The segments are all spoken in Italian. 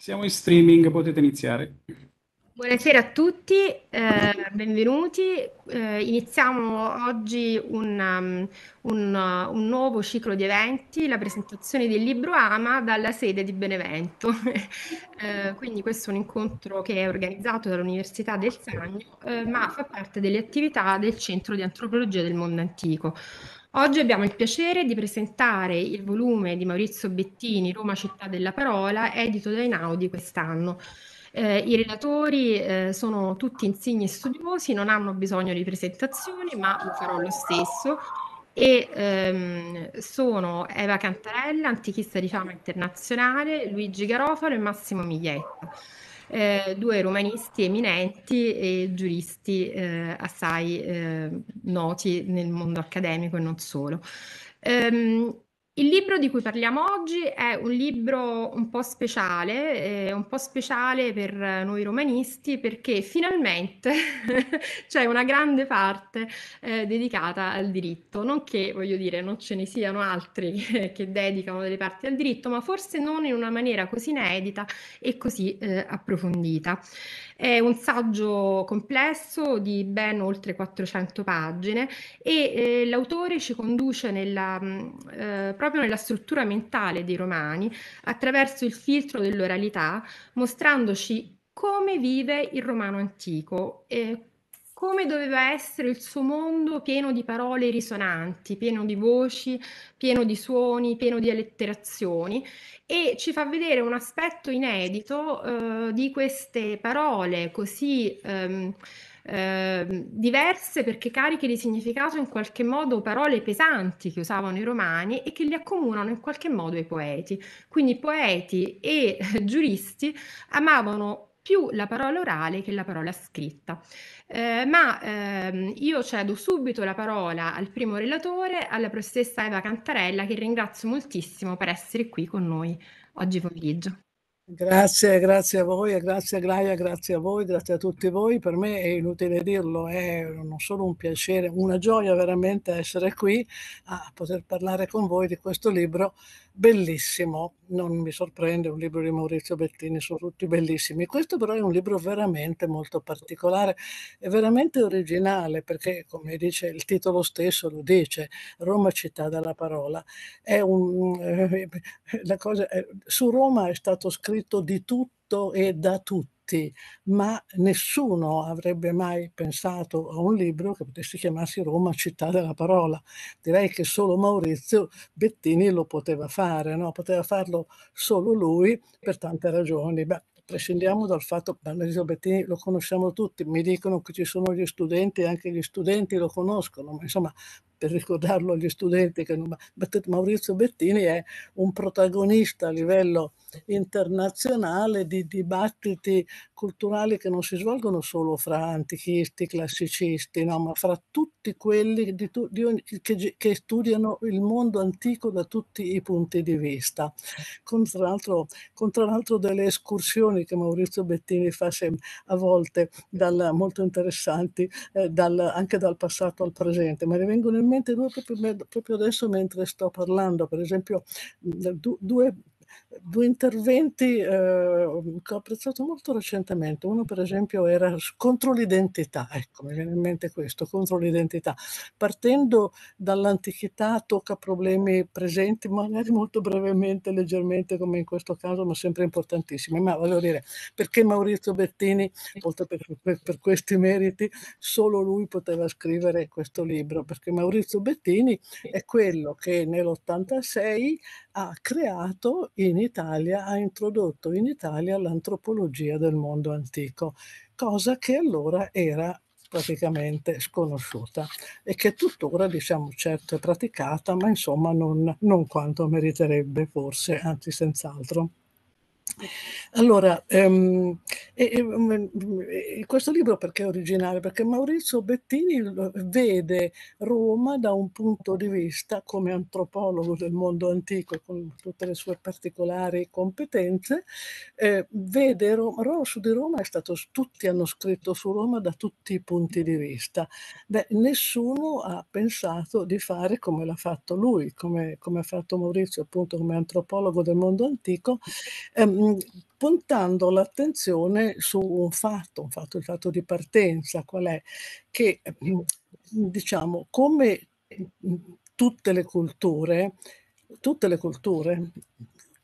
Siamo in streaming, potete iniziare. Buonasera a tutti, eh, benvenuti. Eh, iniziamo oggi un, um, un, uh, un, nuovo ciclo di eventi, la presentazione del libro Ama dalla sede di Benevento. eh, quindi questo è un incontro che è organizzato dall'Università del Sannio, eh, ma fa parte delle attività del Centro di Antropologia del Mondo Antico. Oggi abbiamo il piacere di presentare il volume di Maurizio Bettini, Roma città della parola, edito da Inaudi quest'anno. Eh, I relatori eh, sono tutti insigni studiosi, non hanno bisogno di presentazioni, ma lo farò lo stesso. E, ehm, sono Eva Cantarella, antichista di fama internazionale, Luigi Garofalo e Massimo Miglietta eh, due romanisti eminenti e giuristi eh, assai eh, noti nel mondo accademico e non solo. Ehm, il libro di cui parliamo oggi è un libro un po' speciale, eh, un po' speciale per noi romanisti perché finalmente c'è una grande parte eh, dedicata al diritto, non che voglio dire non ce ne siano altri che, che, dedicano delle parti al diritto, ma forse non in una maniera così inedita e così eh, approfondita. È un saggio complesso di ben oltre 400 pagine e eh, l'autore ci conduce nella, mh, mm, eh, proprio nella struttura mentale dei romani attraverso il filtro dell'oralità, mostrandoci come vive il romano antico, eh, come doveva essere il suo mondo pieno di parole risonanti, pieno di voci, pieno di suoni, pieno di allitterazioni e ci fa vedere un aspetto inedito eh, di queste parole così ehm, eh, diverse perché cariche di significato in qualche modo parole pesanti che usavano i romani e che li accomunano in qualche modo ai poeti. Quindi poeti e giuristi amavano più la parola orale che la parola scritta. Eh, ma ehm, io cedo subito la parola al primo relatore, alla professoressa Eva Cantarella, che ringrazio moltissimo per essere qui con noi oggi pomeriggio. Grazie, grazie a voi, grazie a Glaia, grazie a voi, grazie a tutti voi. Per me è inutile dirlo, è non solo un piacere, una gioia veramente essere qui a poter parlare con voi di questo libro bellissimo, non mi sorprende, un libro di Maurizio Bettini, sono tutti bellissimi. Questo però è un libro veramente molto particolare, è veramente originale perché, come dice il titolo stesso, lo dice, Roma città dalla parola. Un, eh, cosa, eh, su Roma è stato scritto di tutto e da tutto tutti, ma nessuno avrebbe mai pensato a un libro che potesse chiamarsi Roma, città della parola. Direi che solo Maurizio Bettini lo poteva fare, no? poteva farlo solo lui per tante ragioni. Beh, prescindiamo dal fatto che Maurizio Bettini lo conosciamo tutti, mi dicono che ci sono gli studenti e anche gli studenti lo conoscono, ma insomma per ricordarlo agli studenti, che non... Maurizio Bettini è un protagonista a livello internazionale di dibattiti culturali che non si svolgono solo fra antichisti, classicisti, no? ma fra tutti quelli di tu, di ogni, che, che, studiano il mondo antico da tutti i punti di vista. Con tra, l'altro, con tra l'altro delle escursioni che Maurizio Bettini fa sempre, a volte dal, molto interessanti, eh, dal, anche dal passato al presente, ma ne vengono in mente due proprio, proprio adesso mentre sto parlando, per esempio due due interventi eh, che ho apprezzato molto recentemente. Uno, per esempio, era contro l'identità, ecco, mi viene in mente questo, contro l'identità. Partendo dall'antichità tocca problemi presenti, magari molto brevemente, leggermente, come in questo caso, ma sempre importantissimi. Ma voglio dire, perché Maurizio Bettini, oltre per, per, per questi meriti, solo lui poteva scrivere questo libro? Perché Maurizio Bettini è quello che nell'86 ha creato in Italia Italia ha introdotto in Italia l'antropologia del mondo antico, cosa che allora era praticamente sconosciuta e che tuttora diciamo certo è praticata ma insomma non, non quanto meriterebbe forse anzi senz'altro. Allora, ehm, e, mm, mm, e, questo libro perché è originale? Perché Maurizio Bettini vede Roma da un punto di vista come antropologo del mondo antico con tutte le sue particolari competenze, eh, vede Roma, su di Roma è stato, tutti hanno scritto su Roma da tutti i punti di vista. Beh, nessuno ha pensato di fare come l'ha fatto lui, come, come ha fatto Maurizio appunto come antropologo del mondo antico. Ehm, Mhmm, puntando l'attenzione su un fatto, un fatto, il fatto di partenza, qual è? Che mhmm, diciamo come mhmm, tutte le culture, tutte le culture,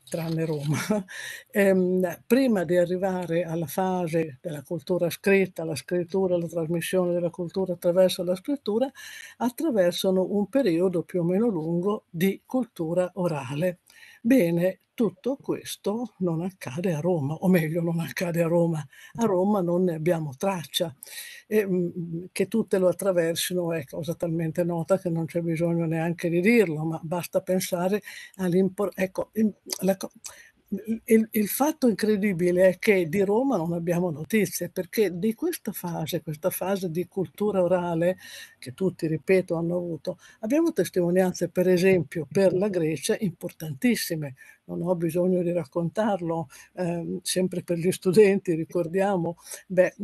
tranne Roma, ehm, prima di arrivare alla fase della cultura scritta, la scrittura, la trasmissione della cultura attraverso la scrittura, attraversano un periodo più o meno lungo di cultura orale. Bene, tutto questo non accade a Roma, o meglio non accade a Roma, a Roma non ne abbiamo traccia. E, mm, mm, che tutte lo attraversino è cosa talmente nota che non c'è bisogno neanche di dirlo, ma basta pensare all'importanza. Ecco, il, il, fatto incredibile è che di Roma non abbiamo notizie perché di questa fase, questa fase di cultura orale che tutti, ripeto, hanno avuto, abbiamo testimonianze per esempio per la Grecia importantissime, non ho bisogno di raccontarlo, eh, sempre per gli studenti, ricordiamo, beh,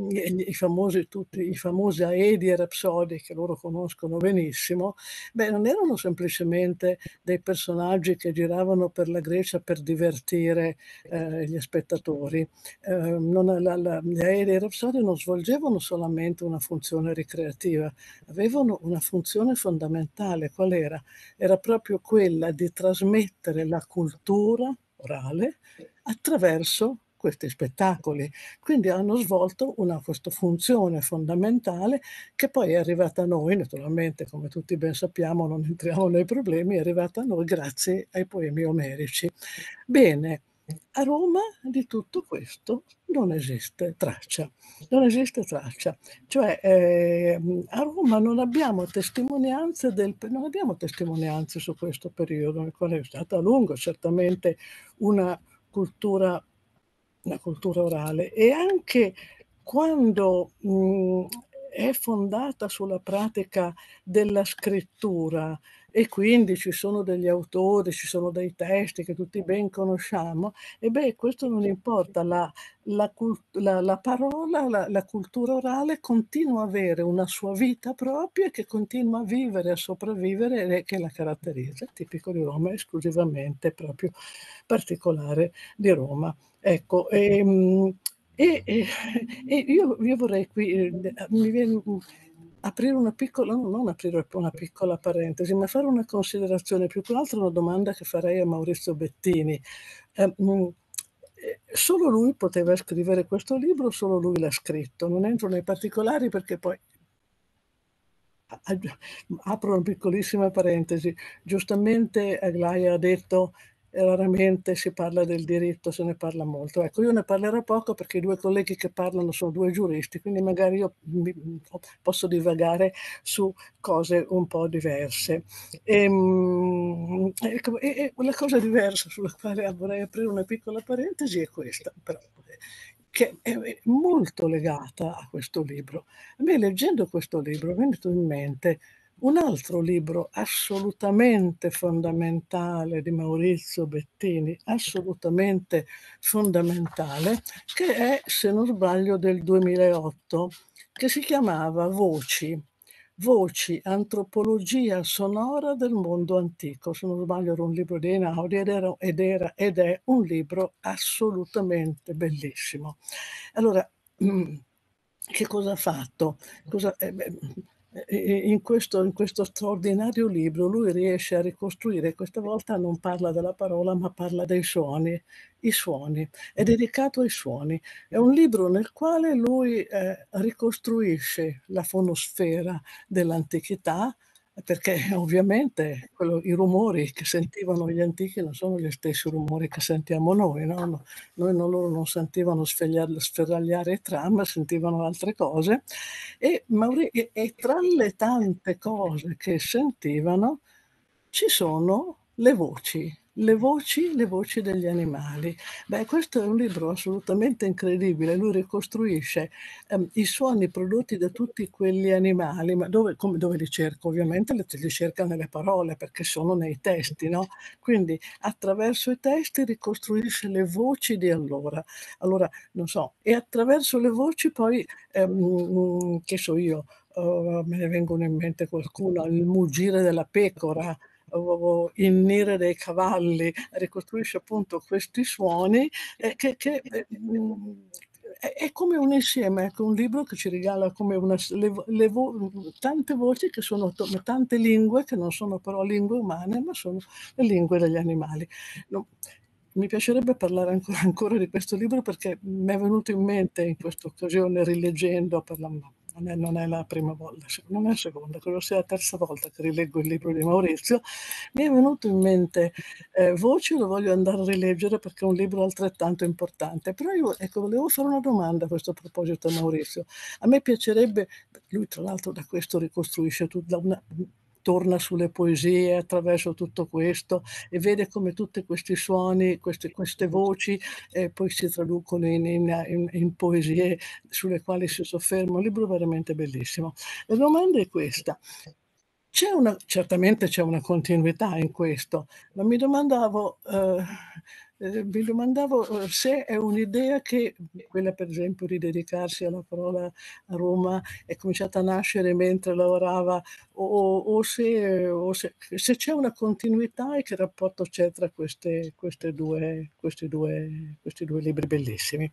i famosi, tutti, i famosi aedi e rapsodi che loro conoscono benissimo, beh, non erano semplicemente dei personaggi che giravano per la Grecia per divertire eh, gli spettatori. Eh, non, la, la, gli aedi e rapsodi non svolgevano solamente una funzione ricreativa, avevano una funzione fondamentale, qual era? Era proprio quella di trasmettere la cultura cultura orale attraverso questi spettacoli. Quindi hanno svolto una funzione fondamentale che poi è arrivata a noi, naturalmente come tutti ben sappiamo non entriamo nei problemi, è arrivata a noi grazie ai poemi omerici. Bene, a Roma di tutto questo non esiste traccia, non esiste traccia, cioè eh, a Roma non abbiamo testimonianze, del, non abbiamo testimonianze su questo periodo, nel quale è stata a lungo certamente una cultura, una cultura orale e anche quando mh, mhmm, è fondata sulla pratica della scrittura, e quindi ci sono degli autori, ci sono dei testi che tutti ben conosciamo, e beh, questo non importa, la, la, la, la parola, la, cultura orale continua a avere una sua vita propria che continua a vivere, a sopravvivere e che la caratterizza, tipico di Roma, esclusivamente proprio particolare di Roma. Ecco, ehm, e, e, e io, io, vorrei qui, eh, mi viene aprire una piccola, non aprire una piccola parentesi, ma fare una considerazione, più che altro una domanda che farei a Maurizio Bettini. Ehm, mm, eh, solo lui poteva scrivere questo libro, solo lui l'ha scritto. Non entro nei particolari perché poi apro una piccolissima parentesi. Giustamente Aglaia ha detto raramente si parla del diritto, se ne parla molto. Ecco, io ne parlerò poco perché i due colleghi che parlano sono due giuristi, quindi magari io posso divagare su cose un po' diverse. E, ehm, ecco, e, e la cosa diversa sulla quale vorrei aprire una piccola parentesi è questa, però, che è molto legata a questo libro. A me leggendo questo libro mi è venuto in mente un altro libro assolutamente fondamentale di Maurizio Bettini, assolutamente fondamentale, che è, se non sbaglio, del 2008, che si chiamava Voci, Voci, antropologia sonora del mondo antico. Se non sbaglio era un libro di Einaudi ed, era, ed, era, ed è un libro assolutamente bellissimo. Allora, che cosa ha fatto? Cosa, eh, beh, in questo, in questo, straordinario libro lui riesce a ricostruire, questa volta non parla della parola ma parla dei suoni, i suoni, è dedicato ai suoni. È un libro nel quale lui eh, ricostruisce la fonosfera dell'antichità, perché ovviamente quello, i rumori che sentivano gli antichi non sono gli stessi rumori che sentiamo noi, no? noi non, loro non sentivano sferragliare i tram, sentivano altre cose e, e, e tra le tante cose che sentivano ci sono le voci le voci, le voci degli animali. Beh, questo è un libro assolutamente incredibile, lui ricostruisce ehm, i suoni prodotti da tutti quegli animali, ma dove, come, dove li cerca? Ovviamente li, li cerca nelle parole perché sono nei testi, no? Quindi attraverso i testi ricostruisce le voci di allora. Allora, non so, e attraverso le voci poi, ehm, mm, che so io, Uh, me ne vengono in mente qualcuno, il mugire della pecora, o innire dei cavalli, ricostruisce appunto questi suoni eh, che, che eh, è come un insieme, ecco, un libro che ci regala come una, le, le vo, tante voci che sono tante lingue che non sono però lingue umane, ma sono le lingue degli animali. No, mi piacerebbe parlare ancora, ancora, di questo libro perché mi è venuto in mente in questa occasione, rileggendo per la mamma non è, non è, la prima volta, non è la seconda, credo sia la terza volta che rileggo il libro di Maurizio, mi è venuto in mente eh, Voci, lo voglio andare a rileggere perché è un libro altrettanto importante, però io ecco, volevo fare una domanda a questo proposito a Maurizio. A me piacerebbe, lui tra l'altro da questo ricostruisce tu, da una, torna sulle poesie attraverso tutto questo e vede come tutti questi suoni, queste, queste voci eh, poi si traducono in, in, in, in, poesie sulle quali si sofferma. Un libro veramente bellissimo. La domanda è questa. C'è una, certamente c'è una continuità in questo, ma mi domandavo... Eh, eh, mi domandavo eh, se è un'idea che, quella per esempio di dedicarsi alla parola a Roma, è cominciata a nascere mentre lavorava o, o, se, o se, se, c'è una continuità e che rapporto c'è tra queste, queste due, questi, due, questi due libri bellissimi.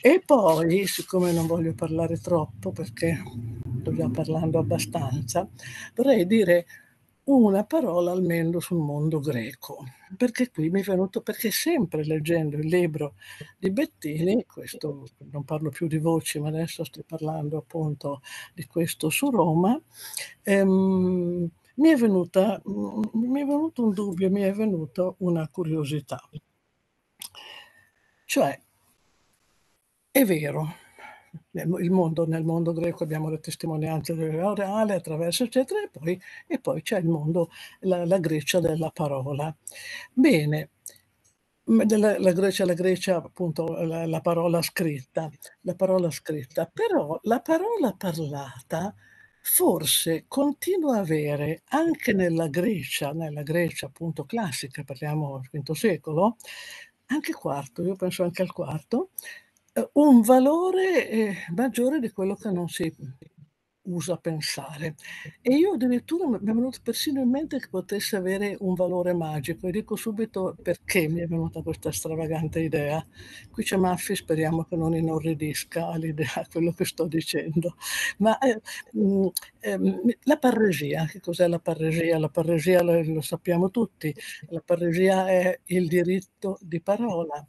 E poi, siccome non voglio parlare troppo perché sto parlando abbastanza, vorrei dire una parola almeno sul mondo greco, perché qui mi è venuto, perché sempre leggendo il libro di Bettini, questo non parlo più di voci, ma adesso sto parlando appunto di questo su Roma, ehm, mi, è venuta, mi è venuto un dubbio, mi è venuta una curiosità. Cioè, è vero, nel mondo, nel mondo greco abbiamo la testimonianza dell'orale attraverso eccetera e poi, e poi c'è il mondo, la, la, Grecia della parola. Bene, la, la Grecia, la Grecia appunto la, la, parola scritta, la parola scritta, però la parola parlata forse continua a avere anche nella Grecia, nella Grecia appunto classica, parliamo del V secolo, anche quarto, io penso anche al quarto, eh, un valore eh, maggiore di quello che non si usa pensare. E io addirittura mi è venuto persino in mente che potesse avere un valore magico e dico subito perché mi è venuta questa stravagante idea. Qui c'è Maffi, speriamo che non inorridisca l'idea, quello che sto dicendo. Ma eh, eh, la parresia, che cos'è la parresia? La parresia lo, lo sappiamo tutti, la parresia è il diritto di parola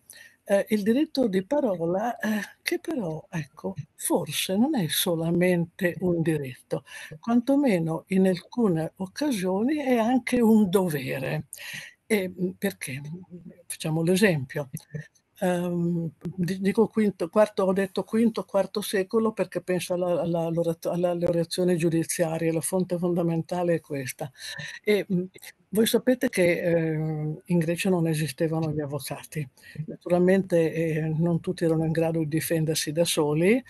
eh, il diritto di parola eh, che però, ecco, forse non è solamente un diritto, quantomeno in alcune occasioni è anche un dovere. E mm, perché? Facciamo l'esempio ehm, dico quinto, quarto, ho detto quinto, quarto secolo perché penso alla, alla, alla, alle orazioni giudiziarie, la fonte fondamentale è questa. E, mh, mm, voi sapete che eh, in Grecia non esistevano gli avvocati, naturalmente eh, non tutti erano in grado di difendersi da soli,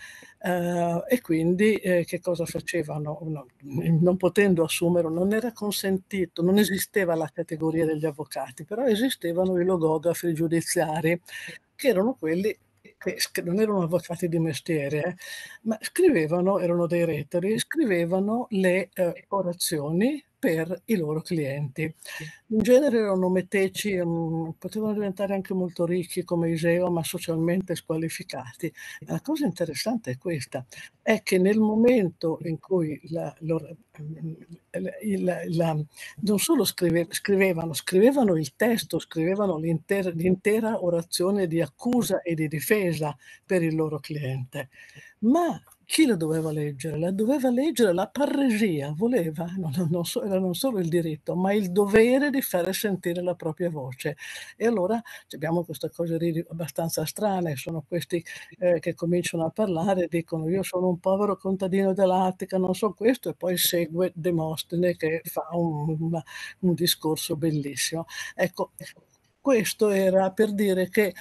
Uh, e quindi eh, che cosa facevano? No, non potendo assumere, non era consentito, non esisteva la categoria degli avvocati, però esistevano i logografi giudiziari, che erano quelli che non erano avvocati di mestiere, eh, ma scrivevano, erano dei retori, scrivevano le eh, orazioni per i loro clienti. In genere erano meteci, mm, potevano diventare anche molto ricchi come Iseo, ma socialmente squalificati. La cosa interessante è questa, è che nel momento in cui la, mm, la, la, non solo scrive, scrivevano, scrivevano il testo, scrivevano l'intera, l'intera orazione di accusa e di difesa per il loro cliente, ma chi la doveva leggere? La doveva leggere la parresia, voleva, non, non so, era non solo il diritto, ma il dovere di fare sentire la propria voce. E allora abbiamo queste cose abbastanza strana, sono questi eh, che cominciano a parlare, dicono io sono un povero contadino dell'Attica, non so questo, e poi segue Demostene che fa un, un, un discorso bellissimo. Ecco, questo era per dire che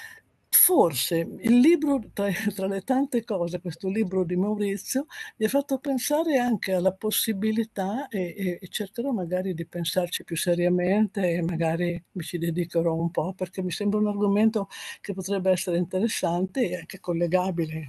Forse il libro, tra, tra, le tante cose, questo libro di Maurizio, mi ha fatto pensare anche alla possibilità, e, e, e cercherò magari di pensarci più seriamente e magari mi ci dedicherò un po', perché mi sembra un argomento che potrebbe essere interessante e anche collegabile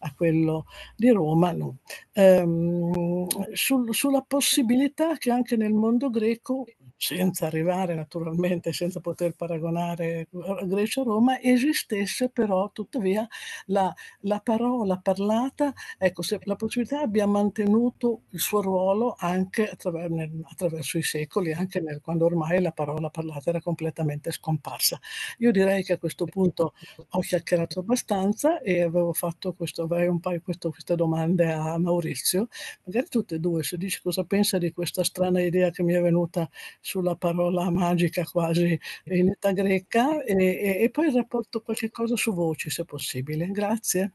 a quello di Roma, no. ehm, sul, sulla possibilità che anche nel mondo greco senza arrivare naturalmente, senza poter paragonare eh, Grecia-Roma, a esistesse però tuttavia la, la parola parlata, ecco, se la possibilità abbia mantenuto il suo ruolo anche attraver nel, attraverso i secoli, anche nel, quando ormai la parola parlata era completamente scomparsa. Io direi che a questo punto ho chiacchierato abbastanza e avevo fatto questo, avrei un paio questo, queste domande a Maurizio, magari tutte e due, se dici cosa pensa di questa strana idea che mi è venuta sulla parola magica quasi in età greca e, e, e poi rapporto qualche cosa su voci se possibile. Grazie.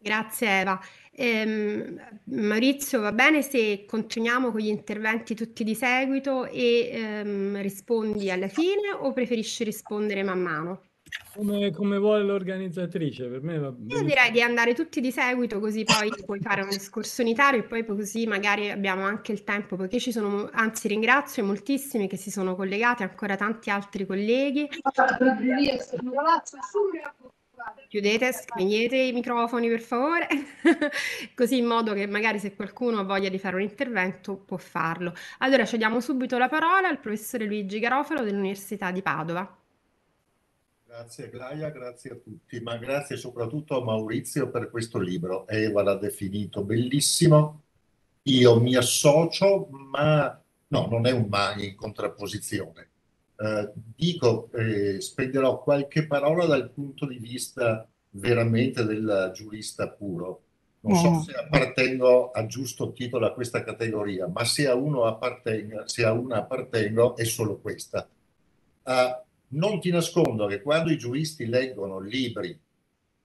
Grazie Eva. Ehm, Maurizio, va bene se continuiamo con gli interventi tutti di seguito e ehm, rispondi alla fine o preferisci rispondere man mano? Come, come vuole l'organizzatrice, per me va bene. Io direi di andare tutti di seguito, così poi puoi fare un discorso unitario e poi così magari abbiamo anche il tempo, perché ci sono, anzi ringrazio moltissimi che si sono collegati, ancora tanti altri colleghi. Chiudete, spegnete i microfoni per favore, così in modo che magari se qualcuno ha voglia di fare un intervento può farlo. Allora, cediamo subito la parola al professore Luigi Garofalo dell'Università di Padova. Grazie Glaia, grazie a tutti, ma grazie soprattutto a Maurizio per questo libro. Eva l'ha definito bellissimo, io mi associo, ma no, non è un ma in contrapposizione. Eh, dico, eh, spenderò qualche parola dal punto di vista veramente del giurista puro. Non so mm. se appartengo a giusto titolo a questa categoria, ma se a, uno appartengo, se a una appartengo è solo questa. A non ti nascondo che quando i giuristi leggono libri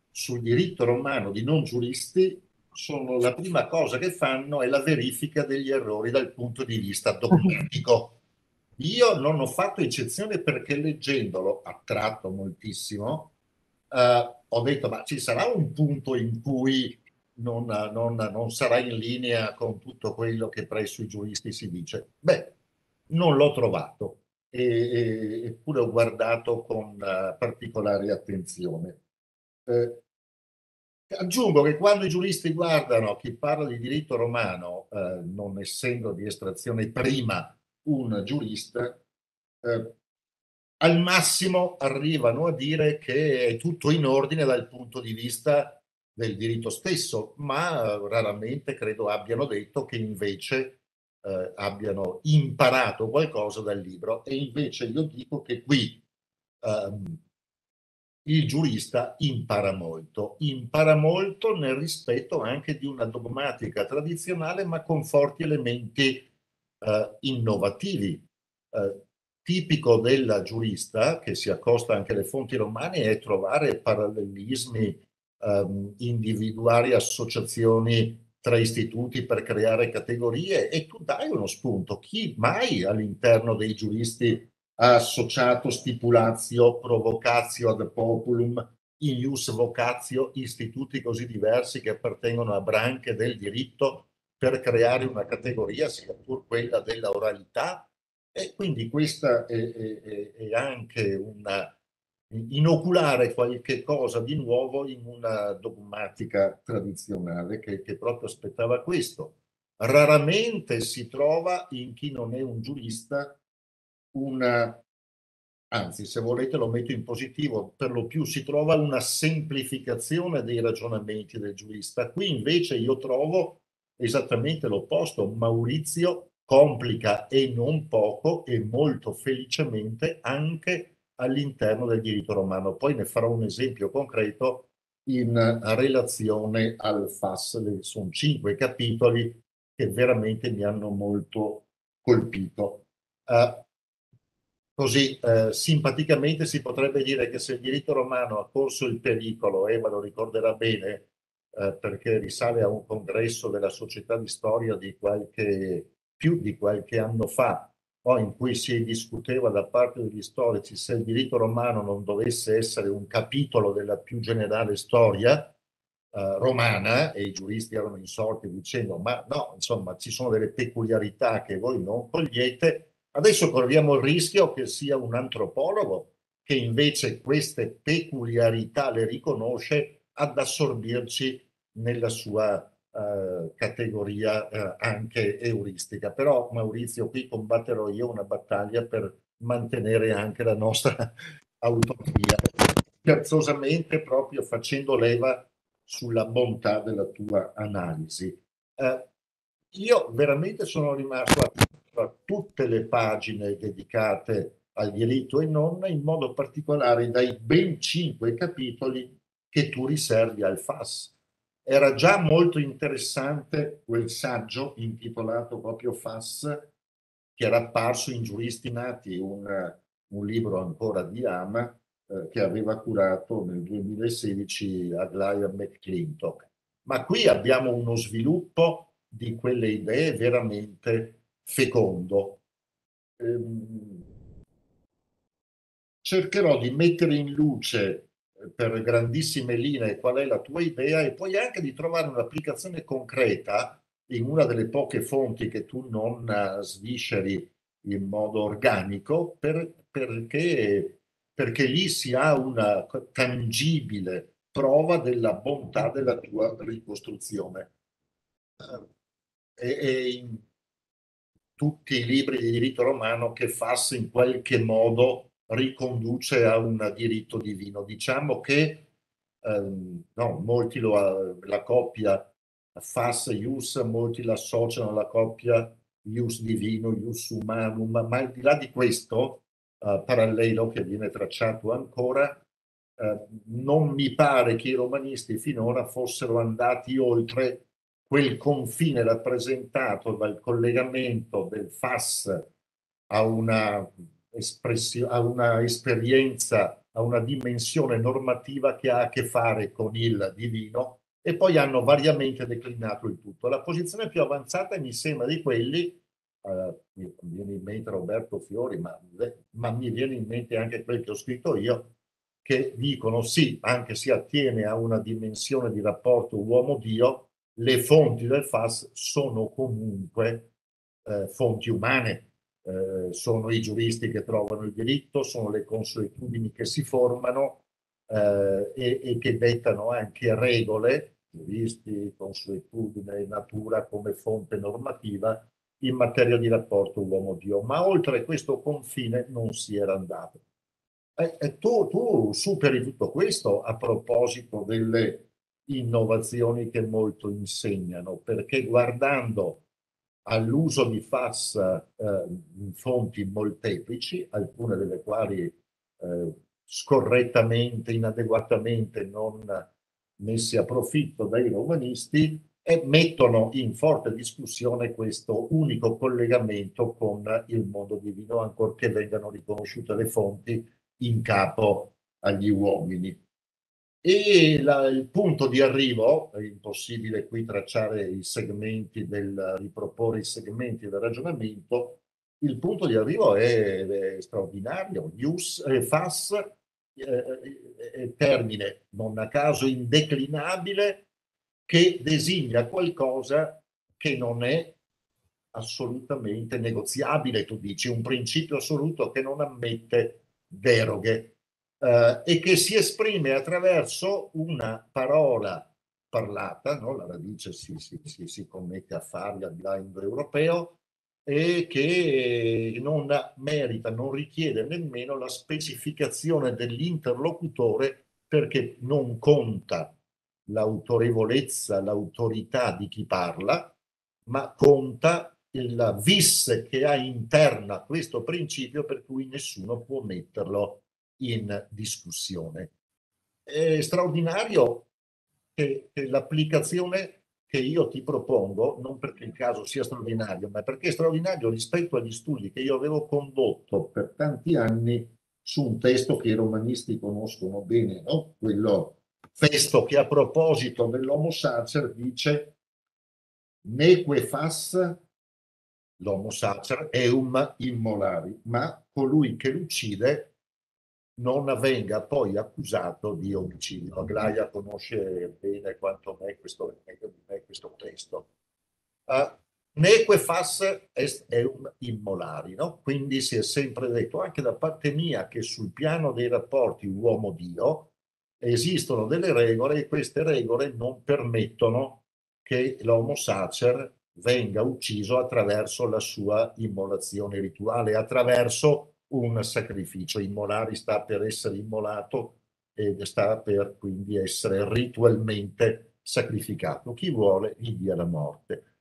sul diritto romano di non giuristi, sono, la prima cosa che fanno è la verifica degli errori dal punto di vista dogmatico. Io non ho fatto eccezione perché leggendolo, ha tratto moltissimo, eh, ho detto ma ci sarà un punto in cui non, non, non sarà in linea con tutto quello che presso i giuristi si dice? Beh, non l'ho trovato e, eppure ho guardato con uh, particolare attenzione. Eh, aggiungo che quando i giuristi guardano chi parla di diritto romano, eh, non essendo di estrazione prima un giurista, eh, al massimo arrivano a dire che è tutto in ordine dal punto di vista del diritto stesso, ma eh, raramente credo abbiano detto che invece eh, abbiano imparato qualcosa dal libro e invece io dico che qui ehm, il giurista impara molto, impara molto nel rispetto anche di una dogmatica tradizionale ma con forti elementi eh, innovativi. Eh, tipico del giurista che si accosta anche alle fonti romane è trovare parallelismi, ehm, individuare associazioni tra istituti per creare categorie e tu dai uno spunto. Chi mai all'interno dei giuristi ha associato stipulatio, provocatio ad populum, ius vocatio, istituti così diversi che appartengono a branche del diritto per creare una categoria, sia pur quella della oralità? E quindi questa è, è, è anche una, inoculare qualche cosa di nuovo in una dogmatica tradizionale che, che proprio aspettava questo. Raramente si trova in chi non è un giurista una, anzi se volete lo metto in positivo, per lo più si trova una semplificazione dei ragionamenti del giurista. Qui invece io trovo esattamente l'opposto, Maurizio complica e non poco e molto felicemente anche all'interno del diritto romano. Poi ne farò un esempio concreto in relazione al FAS. Sono cinque capitoli che veramente mi hanno molto colpito. Uh, così uh, simpaticamente si potrebbe dire che se il diritto romano ha corso il pericolo, Eva lo ricorderà bene uh, perché risale a un congresso della società di storia di qualche, più di qualche anno fa, no, in cui si discuteva da parte degli storici se il diritto romano non dovesse essere un capitolo della più generale storia eh, romana, e i giuristi erano insorti dicendo ma no, insomma ci sono delle peculiarità che voi non cogliete, adesso corriamo il rischio che sia un antropologo che invece queste peculiarità le riconosce ad assorbirci nella sua eh, categoria eh, anche euristica. Però Maurizio, qui combatterò io una battaglia per mantenere anche la nostra autonomia, scherzosamente proprio facendo leva sulla bontà della tua analisi. Eh, io veramente sono rimasto a, a tutte le pagine dedicate al diritto e non, in modo particolare dai ben cinque capitoli che tu riservi al FAS era già molto interessante quel saggio intitolato proprio Fass, che era apparso in Giuristi Nati, un, un libro ancora di Ama, eh, che aveva curato nel 2016 Aglaia McClintock. Ma qui abbiamo uno sviluppo di quelle idee veramente fecondo. Ehm, cercherò di mettere in luce per grandissime linee qual è la tua idea e poi anche di trovare un'applicazione concreta in una delle poche fonti che tu non eh, svisceri in modo organico per, perché, perché lì si ha una tangibile prova della bontà della tua ricostruzione. Eh, e, e in tutti i libri di diritto romano che fassi in qualche modo riconduce a un diritto divino. Diciamo che ehm, no, molti lo, la coppia fas ius, molti la associano alla coppia ius divino, ius humanum, ma al di là di questo eh, parallelo che viene tracciato ancora, eh, non mi pare che i romanisti finora fossero andati oltre quel confine rappresentato dal collegamento del fas a una a una esperienza, a una dimensione normativa che ha a che fare con il divino e poi hanno variamente declinato il tutto. La posizione più avanzata mi sembra di quelli, eh, mi viene in mente Roberto Fiori, ma, ma mi viene in mente anche quel che ho scritto io, che dicono sì, anche se attiene a una dimensione di rapporto uomo-dio, le fonti del FAS sono comunque eh, fonti umane, eh, sono i giuristi che trovano il diritto, sono le consuetudini che si formano eh, e, e, che dettano anche regole, giuristi, consuetudine, natura come fonte normativa in materia di rapporto uomo-dio. Ma oltre questo confine non si era andato. E, eh, e eh, tu, tu superi tutto questo a proposito delle innovazioni che molto insegnano, perché guardando all'uso di FAS eh, fonti molteplici, alcune delle quali eh, scorrettamente, inadeguatamente non messi a profitto dai romanisti e mettono in forte discussione questo unico collegamento con il mondo divino, ancorché vengano riconosciute le fonti in capo agli uomini e la, il punto di arrivo, è impossibile qui tracciare i segmenti del, riproporre i segmenti del ragionamento, il punto di arrivo è, è straordinario, news, eh, FAS, eh, eh termine non a caso indeclinabile, che designa qualcosa che non è assolutamente negoziabile, tu dici, un principio assoluto che non ammette deroghe eh, e che si esprime attraverso una parola parlata, no? la radice si, si, si, si connette a Faria, al blind europeo, e che non merita, non richiede nemmeno la specificazione dell'interlocutore perché non conta l'autorevolezza, l'autorità di chi parla, ma conta la vis che ha interna questo principio per cui nessuno può metterlo in discussione. È straordinario che, che l'applicazione che io ti propongo, non perché il caso sia straordinario, ma perché è straordinario rispetto agli studi che io avevo condotto per tanti anni su un testo che i romanisti conoscono bene, no? quello testo che a proposito dell'Homo sacer dice neque fas l'Homo sacer eum immolari, ma colui che l'uccide non venga poi accusato di omicidio. Aglaia conosce bene quanto me questo, me questo testo. Uh, neque fas est eum immolari, no? quindi si è sempre detto anche da parte mia che sul piano dei rapporti uomo-dio esistono delle regole e queste regole non permettono che l'homo sacer venga ucciso attraverso la sua immolazione rituale, attraverso un sacrificio. Immolare sta per essere immolato ed sta per quindi essere ritualmente sacrificato. Chi vuole gli dia la morte.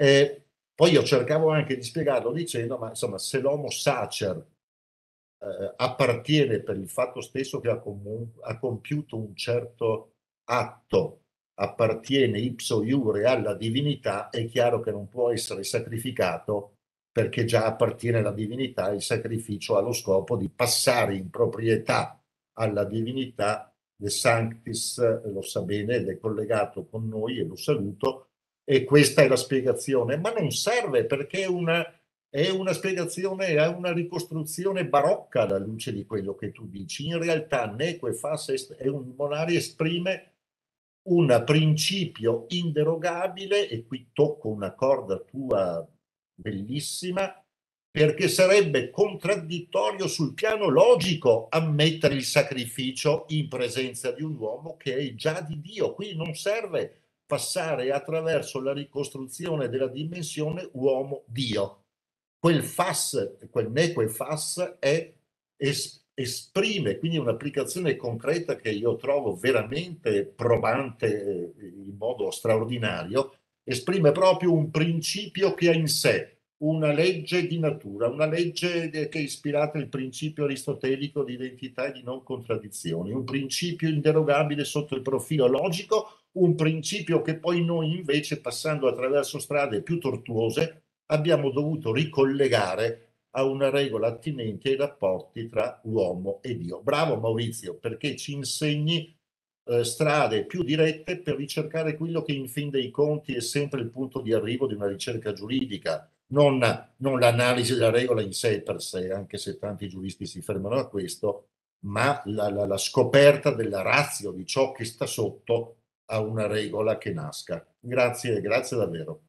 E poi io cercavo anche di spiegarlo dicendo, ma insomma, se l'homo sacer eh, appartiene per il fatto stesso che ha, comun- ha compiuto un certo atto, appartiene ipso iure alla divinità, è chiaro che non può essere sacrificato perché già appartiene alla divinità, il sacrificio ha lo scopo di passare in proprietà alla divinità, De Sanctis eh, lo sa bene, ed è collegato con noi e lo saluto, e questa è la spiegazione, ma non serve perché è una, è una spiegazione, è una ricostruzione barocca alla luce di quello che tu dici. In realtà Neque Fas è un Monari esprime un principio inderogabile, e qui tocco una corda tua bellissima, perché sarebbe contraddittorio sul piano logico ammettere il sacrificio in presenza di un uomo che è già di Dio. Qui non serve passare attraverso la ricostruzione della dimensione uomo-Dio. Quel fas, quel neque fas è, es, esprime, quindi un'applicazione concreta che io trovo veramente probante eh, in modo straordinario, esprime proprio un principio che ha in sé una legge di natura, una legge che è ispirata al principio aristotelico di identità e di non contraddizioni, un principio inderogabile sotto il profilo logico, un principio che poi noi invece, passando attraverso strade più tortuose, abbiamo dovuto ricollegare a una regola attinente ai rapporti tra uomo e Dio. Bravo Maurizio, perché ci insegni eh, strade più dirette per ricercare quello che in fin dei conti è sempre il punto di arrivo di una ricerca giuridica, non, non l'analisi della regola in sé per sé, anche se tanti giuristi si fermano a questo, ma la, la, la scoperta della razio di ciò che sta sotto a una regola che nasca. Grazie, grazie davvero.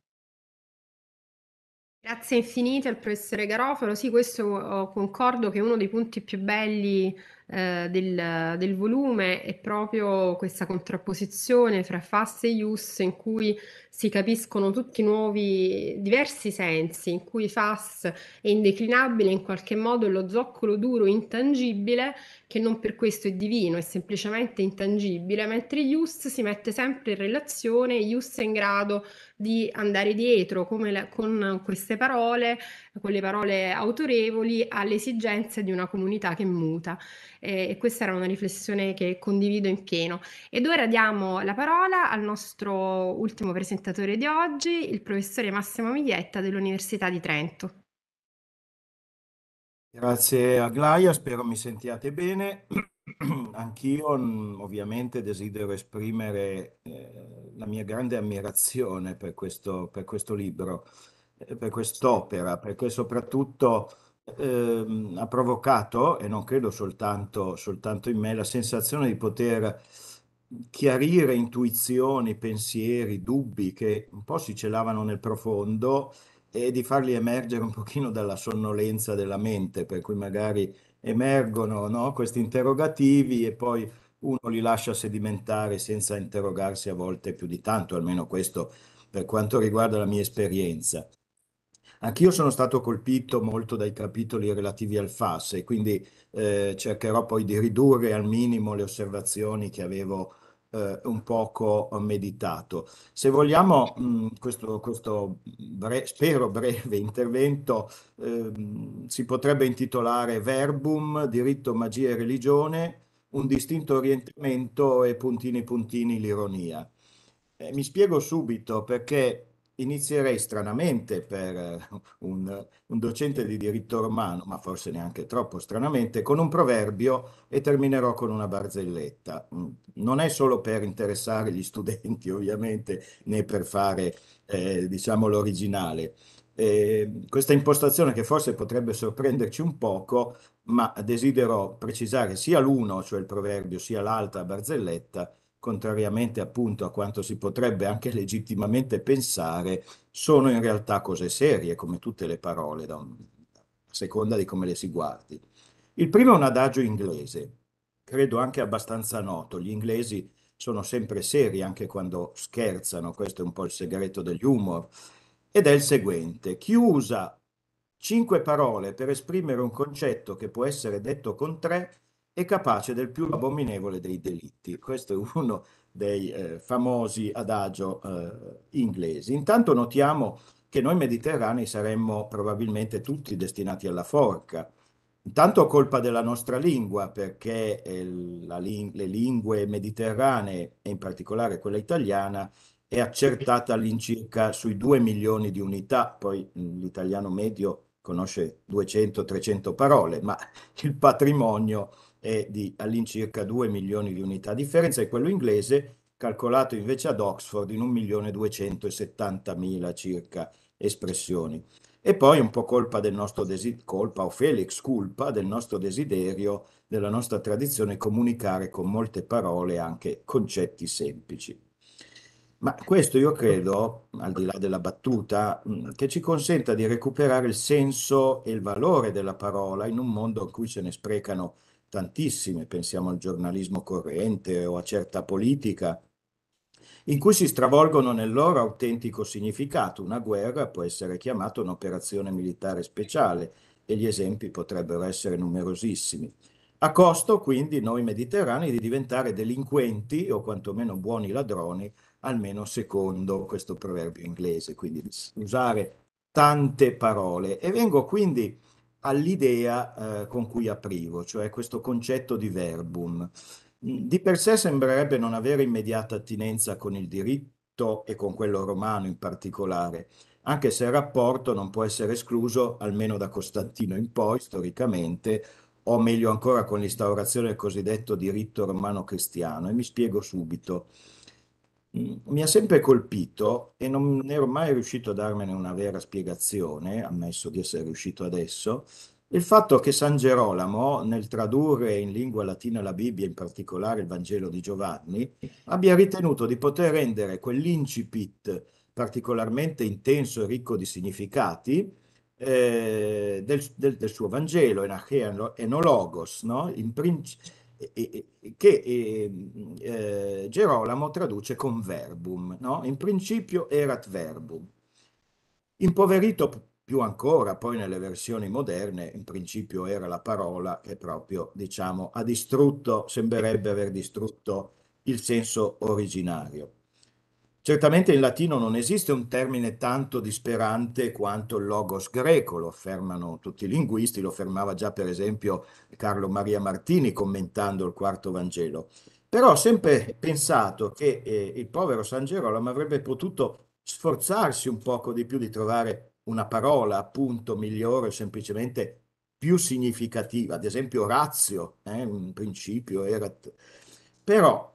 Grazie infinite al professore Garofalo. Sì, questo oh, concordo che è uno dei punti più belli eh, del, del, volume è proprio questa contrapposizione fra fast e ius in cui si capiscono tutti i nuovi diversi sensi, in cui fast è indeclinabile in qualche modo lo zoccolo duro intangibile che non per questo è divino, è semplicemente intangibile, mentre ius si mette sempre in relazione, ius è in grado di andare dietro come la, con queste parole con le parole autorevoli alle esigenze di una comunità che muta. Eh, e questa era una riflessione che condivido in pieno. Ed ora diamo la parola al nostro ultimo presentatore di oggi, il professore Massimo Miglietta dell'Università di Trento. Grazie Aglaia, spero mi sentiate bene. Anch'io mm, ovviamente desidero esprimere eh, la mia grande ammirazione per questo, per questo libro. Eh, per quest'opera, perché soprattutto ehm, ha provocato, e non credo soltanto, soltanto in me, la sensazione di poter chiarire intuizioni, pensieri, dubbi che un po' si celavano nel profondo e di farli emergere un pochino dalla sonnolenza della mente, per cui magari emergono no, questi interrogativi e poi uno li lascia sedimentare senza interrogarsi a volte più di tanto, almeno questo per quanto riguarda la mia esperienza. Anch'io sono stato colpito molto dai capitoli relativi al FAS e quindi eh, cercherò poi di ridurre al minimo le osservazioni che avevo eh, un poco meditato. Se vogliamo, mh, mm, questo, questo bre spero breve intervento eh, si potrebbe intitolare Verbum, diritto, magia e religione, un distinto orientamento e puntini puntini l'ironia. Eh, mi spiego subito perché inizierei stranamente per eh, un, un, docente di diritto romano, ma forse neanche troppo stranamente, con un proverbio e terminerò con una barzelletta. Mm, non è solo per interessare gli studenti, ovviamente, né per fare, eh, diciamo, l'originale. Eh, questa impostazione che forse potrebbe sorprenderci un poco, ma desidero precisare sia l'uno, cioè il proverbio, sia l'altra barzelletta, contrariamente appunto a quanto si potrebbe anche legittimamente pensare, sono in realtà cose serie, come tutte le parole, un, a seconda di come le si guardi. Il primo è un adagio inglese, credo anche abbastanza noto. Gli inglesi sono sempre seri anche quando scherzano, questo è un po' il segreto degli humor, ed è il seguente, chi usa cinque parole per esprimere un concetto che può essere detto con tre è capace del più abominevole dei delitti. Questo è uno dei eh, famosi adagio eh, inglesi. Intanto notiamo che noi mediterranei saremmo probabilmente tutti destinati alla forca. Intanto colpa della nostra lingua, perché eh, ling- le lingue mediterranee, e in particolare quella italiana, è accertata all'incirca sui 2 milioni di unità, poi l'italiano medio conosce 200-300 parole, ma il patrimonio è di all'incirca 2 milioni di unità. A differenza è quello inglese, calcolato invece ad Oxford in 1 milione 270 mila circa espressioni. E poi un po' colpa del nostro desiderio, colpa o Felix colpa del nostro desiderio, della nostra tradizione comunicare con molte parole anche concetti semplici. Ma questo io credo, al di là della battuta, mm, che ci consenta di recuperare il senso e il valore della parola in un mondo in cui se ne sprecano tantissime, pensiamo al giornalismo corrente o a certa politica, in cui si stravolgono nel loro autentico significato. Una guerra può essere chiamata un'operazione militare speciale e gli esempi potrebbero essere numerosissimi. A costo quindi noi mediterranei di diventare delinquenti o quantomeno buoni ladroni, almeno secondo questo proverbio inglese, quindi usare tante parole. E vengo quindi all'idea eh, con cui aprivo, cioè questo concetto di verbum. Di per sé sembrerebbe non avere immediata attinenza con il diritto e con quello romano in particolare, anche se il rapporto non può essere escluso, almeno da Costantino in poi, storicamente, o meglio ancora con l'instaurazione del cosiddetto diritto romano-cristiano. E mi spiego subito. Mi ha sempre colpito e non ero mai riuscito a darmene una vera spiegazione, ammesso di essere riuscito adesso, il fatto che San Gerolamo, nel tradurre in lingua latina la Bibbia, in particolare il Vangelo di Giovanni, abbia ritenuto di poter rendere quell'incipit particolarmente intenso e ricco di significati eh, del, del, del, suo Vangelo, Enachean enologos, no? in principio che ehm, eh, Gerolamo traduce con verbum, no? in principio erat verbum. Impoverito più ancora, poi nelle versioni moderne, in principio era la parola che proprio diciamo, ha distrutto, sembrerebbe aver distrutto il senso originario. Certamente in latino non esiste un termine tanto disperante quanto il logos greco, lo affermano tutti i linguisti, lo affermava già per esempio Carlo Maria Martini commentando il quarto Vangelo. Però ho sempre pensato che eh, il povero San Gerolamo avrebbe potuto sforzarsi un poco di più di trovare una parola appunto migliore o semplicemente più significativa, ad esempio razio, eh, in principio era... Però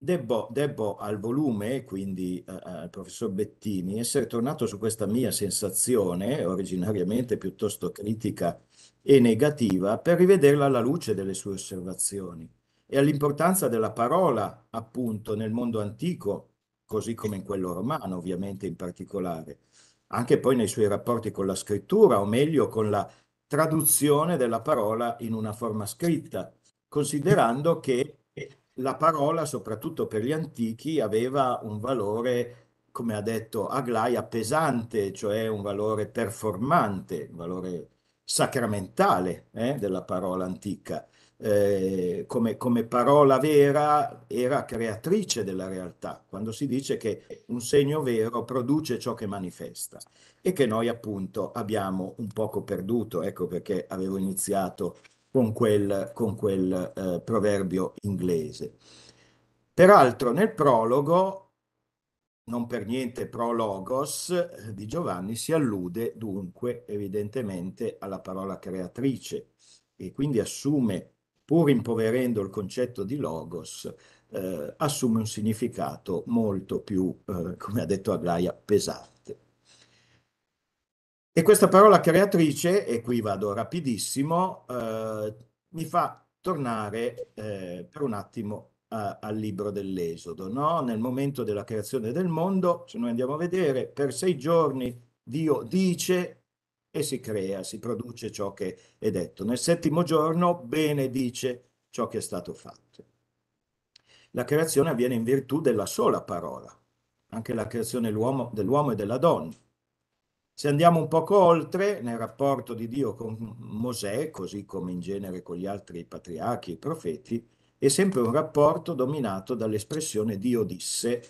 Debbo, debbo, al volume, quindi eh, eh, al professor Bettini, essere tornato su questa mia sensazione, originariamente piuttosto critica e negativa, per rivederla alla luce delle sue osservazioni e all'importanza della parola, appunto, nel mondo antico, così come in quello romano, ovviamente in particolare, anche poi nei suoi rapporti con la scrittura, o meglio con la traduzione della parola in una forma scritta, considerando che la parola, soprattutto per gli antichi, aveva un valore, come ha detto Aglaia, pesante, cioè un valore performante, un valore sacramentale eh, della parola antica. Eh, come, come, parola vera era creatrice della realtà, quando si dice che un segno vero produce ciò che manifesta e che noi appunto abbiamo un poco perduto, ecco perché avevo iniziato con quel, con quel eh, proverbio inglese. Peraltro nel prologo, non per niente prologos eh, di Giovanni, si allude dunque evidentemente alla parola creatrice e quindi assume, pur impoverendo il concetto di logos, eh, assume un significato molto più, eh, come ha detto Aglaia, pesante. E questa parola creatrice, e qui vado rapidissimo, eh, mi fa tornare eh, per un attimo a, al libro dell'Esodo. No? Nel momento della creazione del mondo, se noi andiamo a vedere, per sei giorni Dio dice e si crea, si produce ciò che è detto. Nel settimo giorno benedice ciò che è stato fatto. La creazione avviene in virtù della sola parola, anche la creazione dell'uomo e della donna se andiamo un poco oltre nel rapporto di Dio con Mosè, così come in genere con gli altri patriarchi e profeti, è sempre un rapporto dominato dall'espressione Dio disse.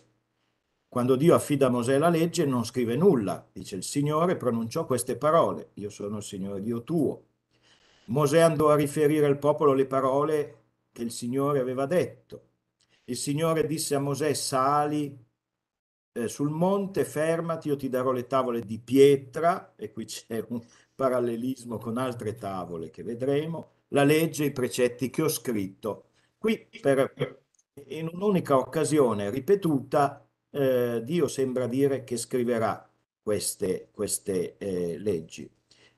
Quando Dio affida a Mosè la legge non scrive nulla, dice il Signore pronunciò queste parole, io sono il Signore Dio tuo. Mosè andò a riferire al popolo le parole che il Signore aveva detto. Il Signore disse a Mosè, sali eh, sul monte fermati, io ti darò le tavole di pietra, e qui c'è un parallelismo con altre tavole che vedremo, la legge e i precetti che ho scritto. Qui per, in un'unica occasione ripetuta eh, Dio sembra dire che scriverà queste, queste eh, leggi.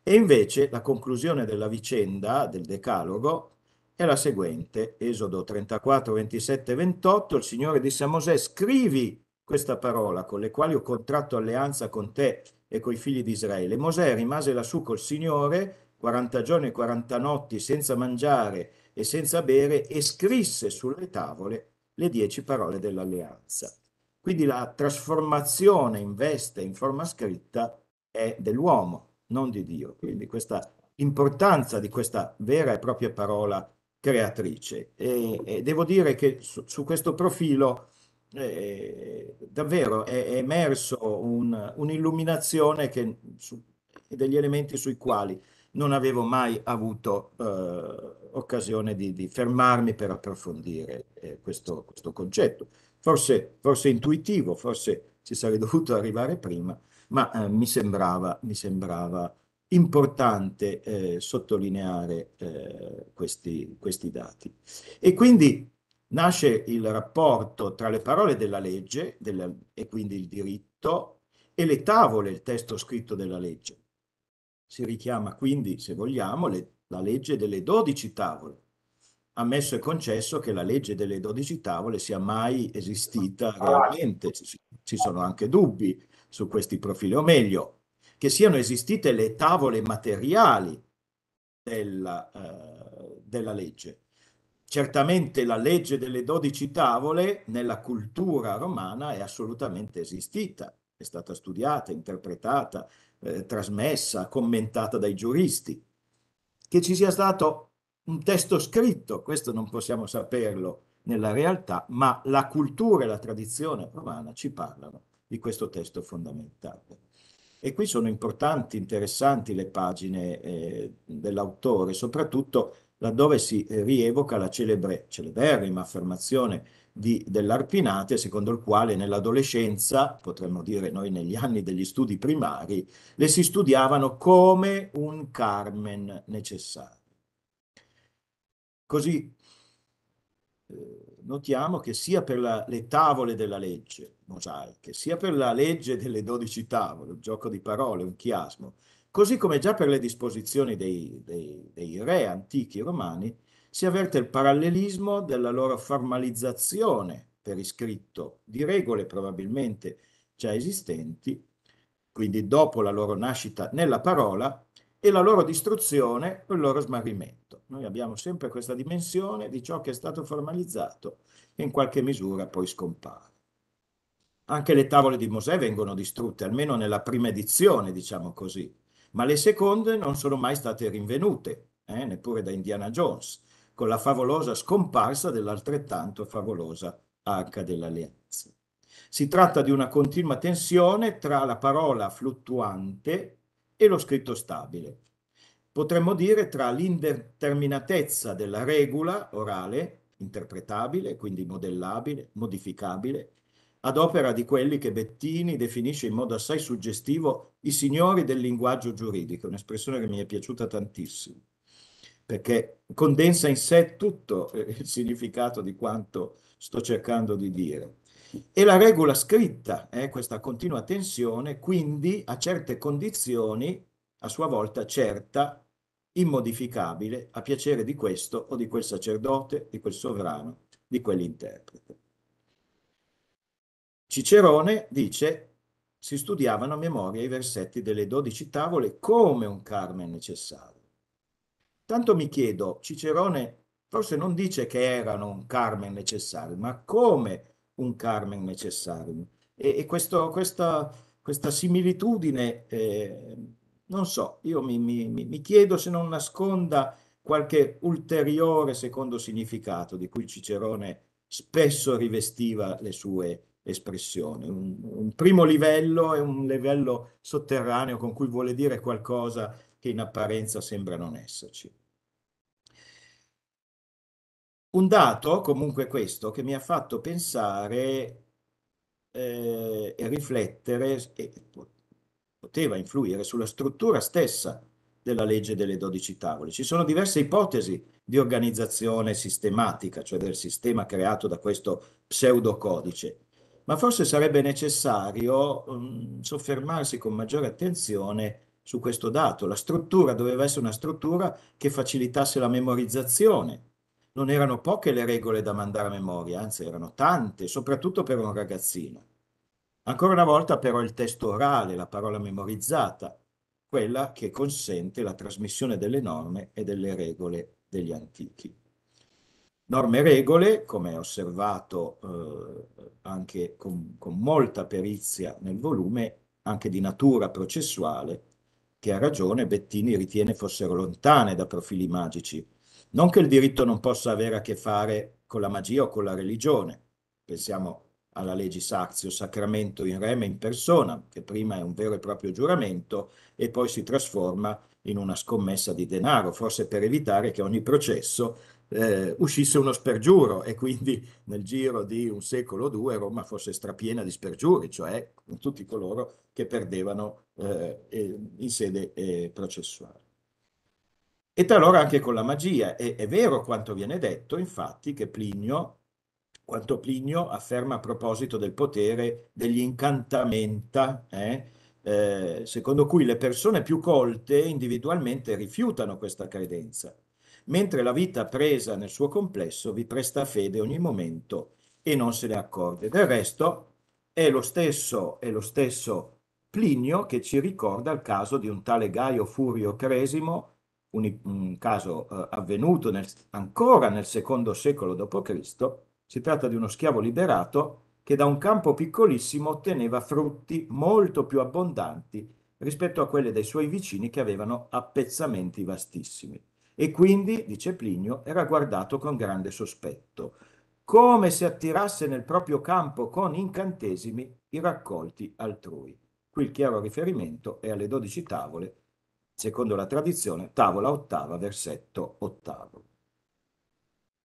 E invece la conclusione della vicenda del Decalogo è la seguente, Esodo 34, 27 28, il Signore disse a Mosè, scrivi questa parola con le quali ho contratto alleanza con te e coi figli di Israele. Mosè rimase lassù col Signore 40 giorni e 40 notti senza mangiare e senza bere e scrisse sulle tavole le dieci parole dell'alleanza. Quindi la trasformazione in veste, in forma scritta, è dell'uomo, non di Dio. Quindi questa importanza di questa vera e propria parola creatrice. E, e devo dire che su, su questo profilo eh, davvero è, è emerso un, un'illuminazione che, su, degli elementi sui quali non avevo mai avuto eh, occasione di, di, fermarmi per approfondire eh, questo, questo, concetto. Forse, forse, intuitivo, forse ci sarei dovuto arrivare prima, ma eh, mi, sembrava, mi, sembrava, importante eh, sottolineare eh, questi, questi, dati. E quindi Nasce il rapporto tra le parole della legge della, e quindi il diritto e le tavole, il testo scritto della legge. Si richiama quindi, se vogliamo, le, la legge delle dodici tavole, ammesso e concesso che la legge delle dodici tavole sia mai esistita realmente. Ci sono anche dubbi su questi profili, o meglio, che siano esistite le tavole materiali della, eh, della legge. Certamente la legge delle dodici tavole nella cultura romana è assolutamente esistita, è stata studiata, interpretata, eh, trasmessa, commentata dai giuristi. Che ci sia stato un testo scritto, questo non possiamo saperlo nella realtà, ma la cultura e la tradizione romana ci parlano di questo testo fondamentale. E qui sono importanti, interessanti le pagine eh, dell'autore, soprattutto laddove si rievoca la celebre, celeberrima affermazione di, dell'Arpinate, secondo il quale nell'adolescenza, potremmo dire noi negli anni degli studi primari, le si studiavano come un Carmen necessario. Così eh, notiamo che sia per la, le tavole della legge mosaiche, sia per la legge delle dodici tavole, un gioco di parole, un chiasmo, Così come già per le disposizioni dei, dei, dei re antichi romani si avverte il parallelismo della loro formalizzazione per iscritto di regole probabilmente già esistenti, quindi dopo la loro nascita nella parola, e la loro distruzione o il loro smarrimento. Noi abbiamo sempre questa dimensione di ciò che è stato formalizzato e in qualche misura poi scompare. Anche le tavole di Mosè vengono distrutte, almeno nella prima edizione, diciamo così ma le seconde non sono mai state rinvenute, eh, neppure da Indiana Jones, con la favolosa scomparsa dell'altrettanto favolosa Arca dell'Alleanza. Si tratta di una continua tensione tra la parola fluttuante e lo scritto stabile. Potremmo dire tra l'indeterminatezza della regola orale, interpretabile, quindi modellabile, modificabile, ad opera di quelli che Bettini definisce in modo assai suggestivo i signori del linguaggio giuridico, un'espressione che mi è piaciuta tantissimo, perché condensa in sé tutto eh, il significato di quanto sto cercando di dire. E la regola scritta è eh, questa continua tensione, quindi a certe condizioni, a sua volta certa, immodificabile, a piacere di questo o di quel sacerdote, di quel sovrano, di quell'interprete. Cicerone dice si studiavano a memoria i versetti delle dodici tavole come un carmen necessario. Tanto mi chiedo, Cicerone forse non dice che erano un carmen necessario, ma come un carmen necessario. E, e questo, questa, questa, similitudine, eh, non so, io mi, mi, mi chiedo se non nasconda qualche ulteriore secondo significato di cui Cicerone spesso rivestiva le sue espressione. Un, un primo livello è un livello sotterraneo con cui vuole dire qualcosa che in apparenza sembra non esserci. Un dato, comunque questo, che mi ha fatto pensare eh, e riflettere e poteva influire sulla struttura stessa della legge delle 12 tavole. Ci sono diverse ipotesi di organizzazione sistematica, cioè del sistema creato da questo pseudocodice ma forse sarebbe necessario um, soffermarsi con maggiore attenzione su questo dato. La struttura doveva essere una struttura che facilitasse la memorizzazione. Non erano poche le regole da mandare a memoria, anzi erano tante, soprattutto per un ragazzino. Ancora una volta però il testo orale, la parola memorizzata, quella che consente la trasmissione delle norme e delle regole degli antichi norme e regole, come è osservato eh, anche con, con, molta perizia nel volume, anche di natura processuale, che a ragione Bettini ritiene fossero lontane da profili magici. Non che il diritto non possa avere a che fare con la magia o con la religione, pensiamo alla legge actio, sacramento in reme in persona, che prima è un vero e proprio giuramento e poi si trasforma in una scommessa di denaro, forse per evitare che ogni processo eh, uscisse uno spergiuro e quindi nel giro di un secolo o due Roma fosse strapiena di spergiuri, cioè tutti coloro che perdevano eh, in sede eh, processuale. E talora anche con la magia, è, è vero quanto viene detto infatti che Plinio quanto Plinio afferma a proposito del potere degli incantamenta, eh? Eh, secondo cui le persone più colte individualmente rifiutano questa credenza mentre la vita presa nel suo complesso vi presta fede ogni momento e non se ne accorge. Del resto è lo stesso, è lo stesso Plinio che ci ricorda il caso di un tale Gaio Furio Cresimo, un, un caso eh, avvenuto nel, ancora nel secondo secolo d.C. Si tratta di uno schiavo liberato che da un campo piccolissimo otteneva frutti molto più abbondanti rispetto a quelli dei suoi vicini che avevano appezzamenti vastissimi e quindi, dice Plinio, era guardato con grande sospetto, come se attirasse nel proprio campo con incantesimi i raccolti altrui. Qui il chiaro riferimento è alle dodici tavole, secondo la tradizione, tavola ottava, versetto ottavo.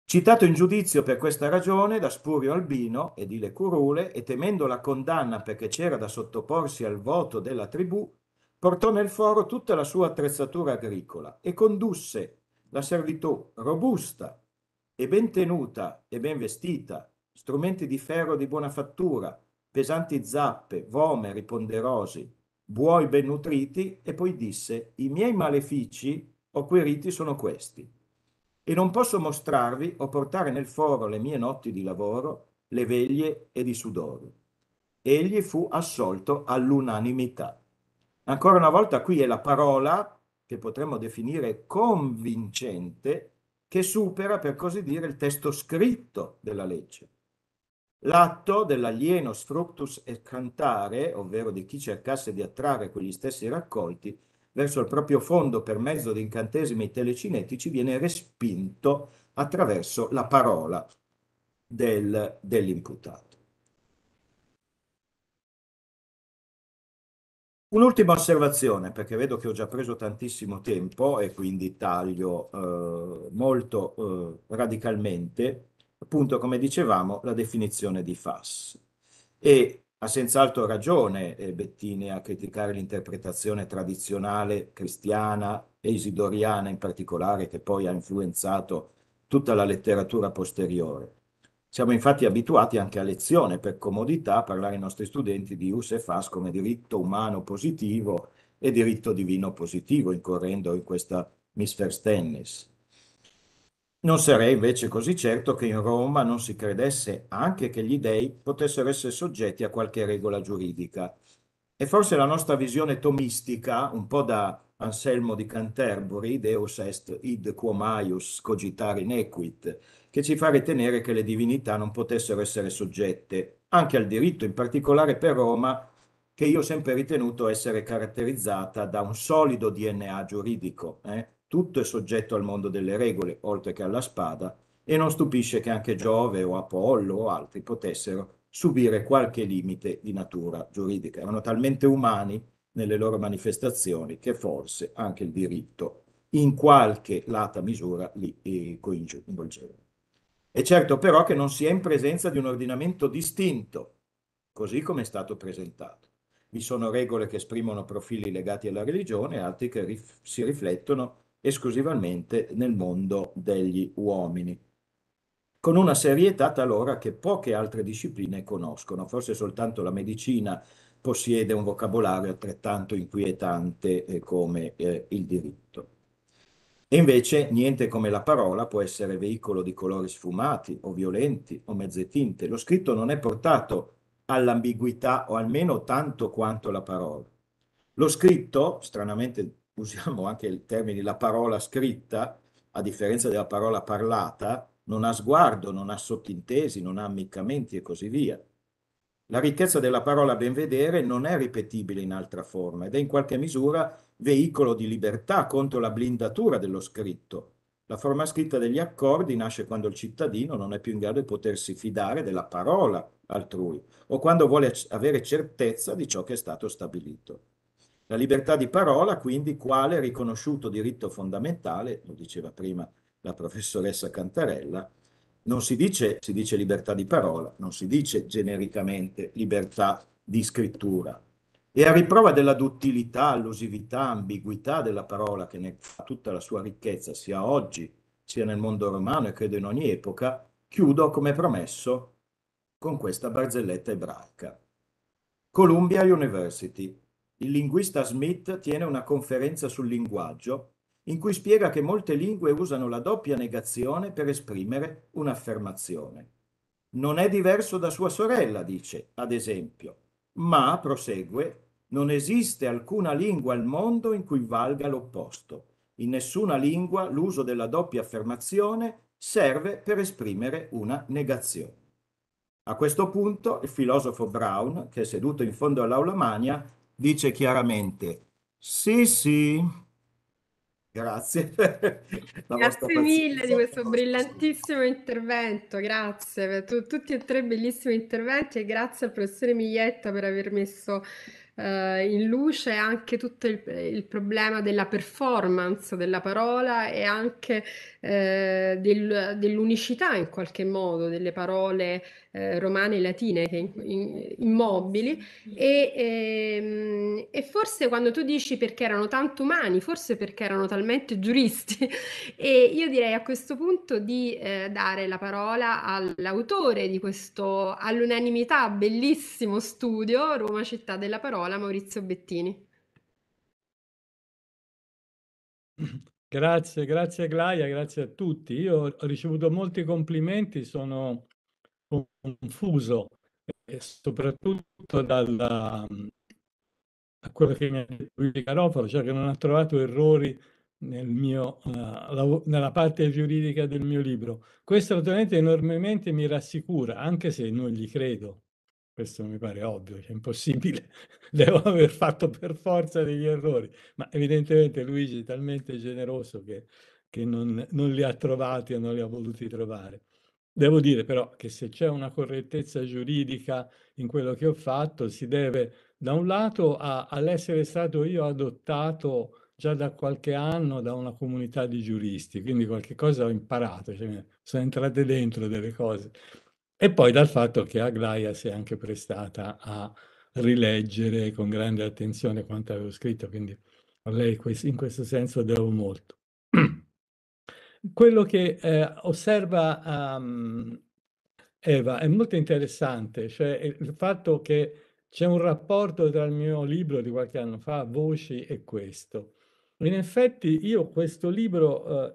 Citato in giudizio per questa ragione da Spurio Albino, e di Le curule, e temendo la condanna perché c'era da sottoporsi al voto della tribù, portò nel foro tutta la sua attrezzatura agricola e condusse la servitù robusta e ben tenuta e ben vestita, strumenti di ferro di buona fattura, pesanti zappe, vomeri ponderosi, buoi ben nutriti, e poi disse, i miei malefici o queriti sono questi, e non posso mostrarvi o portare nel foro le mie notti di lavoro, le veglie e di sudore. Egli fu assolto all'unanimità. Ancora una volta qui è la parola che potremmo definire convincente che supera, per così dire, il testo scritto della legge. L'atto dell'alieno sfructus e cantare, ovvero di chi cercasse di attrarre quegli stessi raccolti, verso il proprio fondo per mezzo di incantesimi telecinetici, viene respinto attraverso la parola del, dell'imputato. Un'ultima osservazione, perché vedo che ho già preso tantissimo tempo e quindi taglio eh, molto eh, radicalmente, appunto come dicevamo, la definizione di FAS. E ha senz'altro ragione eh, Bettini a criticare l'interpretazione tradizionale cristiana e isidoriana in particolare, che poi ha influenzato tutta la letteratura posteriore. Siamo infatti abituati anche a lezione per comodità a parlare ai nostri studenti di us e fas come diritto umano positivo e diritto divino positivo, incorrendo in questa misverstennis. Non sarei invece così certo che in Roma non si credesse anche che gli dei potessero essere soggetti a qualche regola giuridica. E forse la nostra visione tomistica, un po' da Anselmo di Canterbury, Deus est id quo maius cogitare inequit, che ci fa ritenere che le divinità non potessero essere soggette anche al diritto, in particolare per Roma, che io ho sempre ritenuto essere caratterizzata da un solido DNA giuridico. Eh? Tutto è soggetto al mondo delle regole, oltre che alla spada, e non stupisce che anche Giove o Apollo o altri potessero subire qualche limite di natura giuridica. Erano talmente umani nelle loro manifestazioni che forse anche il diritto in qualche lata misura li eh, coinvolgeva. È certo però che non si è in presenza di un ordinamento distinto, così come è stato presentato. Vi sono regole che esprimono profili legati alla religione, altri che rif si riflettono esclusivamente nel mondo degli uomini, con una serietà talora che poche altre discipline conoscono, forse soltanto la medicina possiede un vocabolario altrettanto inquietante eh, come eh, il diritto. E invece niente come la parola può essere veicolo di colori sfumati o violenti o mezze tinte. Lo scritto non è portato all'ambiguità o almeno tanto quanto la parola. Lo scritto, stranamente usiamo anche il termine la parola scritta, a differenza della parola parlata, non ha sguardo, non ha sottintesi, non ha ammiccamenti e così via. La ricchezza della parola benvedere non è ripetibile in altra forma ed è in qualche misura veicolo di libertà contro la blindatura dello scritto. La forma scritta degli accordi nasce quando il cittadino non è più in grado di potersi fidare della parola altrui o quando vuole avere certezza di ciò che è stato stabilito. La libertà di parola, quindi, quale riconosciuto diritto fondamentale, lo diceva prima la professoressa Cantarella, non si dice, si dice libertà di parola, non si dice genericamente libertà di scrittura. E a riprova della duttilità, allusività, ambiguità della parola che ne fa tutta la sua ricchezza, sia oggi, sia nel mondo romano e credo in ogni epoca, chiudo come promesso con questa barzelletta ebraica. Columbia University. Il linguista Smith tiene una conferenza sul linguaggio in cui spiega che molte lingue usano la doppia negazione per esprimere un'affermazione. Non è diverso da sua sorella, dice, ad esempio, ma, prosegue, non esiste alcuna lingua al mondo in cui valga l'opposto. In nessuna lingua l'uso della doppia affermazione serve per esprimere una negazione. A questo punto il filosofo Brown, che è seduto in fondo all'aula magna, dice chiaramente, sì sì, Grazie. grazie mille di questo brillantissimo intervento, grazie per tu, tutti e tre bellissimi interventi e grazie al professore Miglietta per aver messo eh, in luce anche tutto il, il, problema della performance della parola e anche eh, del, dell'unicità in qualche modo delle parole eh, romane e latine che in, in, immobili e, e, ehm, e, forse quando tu dici perché erano tanto umani, forse perché erano talmente giuristi e io direi a questo punto di eh, dare la parola all'autore di questo all'unanimità bellissimo studio Roma città della parola parola Maurizio Bettini. Grazie, grazie Glaia, grazie a tutti. Io ho ricevuto molti complimenti, sono confuso e soprattutto dalla, da quello che mi ha detto Luigi Carofalo, cioè che non ha trovato errori nel mio, eh, nella parte giuridica del mio libro. Questo naturalmente enormemente mi rassicura, anche se non gli credo, questo mi pare ovvio, è cioè, impossibile, devo aver fatto per forza degli errori, ma evidentemente Luigi è talmente generoso che, che non, non li ha trovati o non li ha voluti trovare. Devo dire però che se c'è una correttezza giuridica in quello che ho fatto, si deve da un lato a, all'essere stato io adottato già da qualche anno da una comunità di giuristi, quindi qualche cosa ho imparato, cioè sono entrate dentro delle cose. E poi dal fatto che Aglaia si è anche prestata a rileggere con grande attenzione quanto avevo scritto, quindi a lei in questo senso devo molto. Quello che eh, osserva um, Eva è molto interessante, cioè il fatto che c'è un rapporto tra il mio libro di qualche anno fa, Voci, e questo. In effetti io questo libro eh,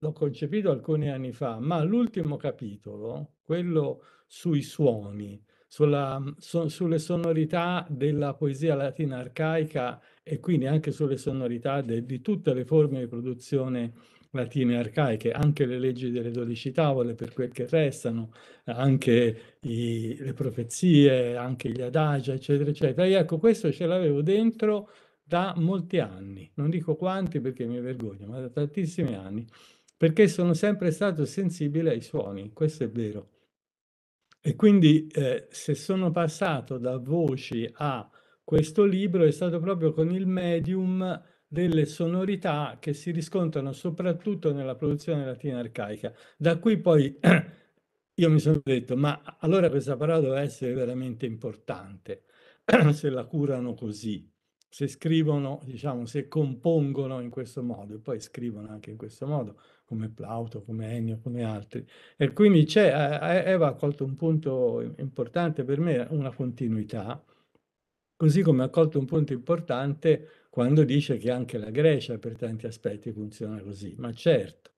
l'ho concepito alcuni anni fa, ma l'ultimo capitolo, quello sui suoni, sulla, mm, so, sulle sonorità della poesia latina arcaica e quindi anche sulle sonorità de, di tutte le forme di produzione latine arcaiche, anche le leggi delle dodici tavole per quel che restano, anche i, le profezie, anche gli adagi, eccetera, eccetera. E ecco, questo ce l'avevo dentro da molti anni, non dico quanti perché mi vergogno, ma da tantissimi anni perché sono sempre stato sensibile ai suoni, questo è vero. E quindi eh, se sono passato da voci a questo libro è stato proprio con il medium delle sonorità che si riscontrano soprattutto nella produzione latina arcaica. Da qui poi io mi sono detto, ma allora questa parola deve essere veramente importante, se la curano così, se scrivono, diciamo, se compongono in questo modo, e poi scrivono anche in questo modo, come Plauto, come Ennio, come altri. E quindi Eva ha colto un punto importante per me, una continuità, così come ha colto un punto importante quando dice che anche la Grecia per tanti aspetti funziona così, ma certo,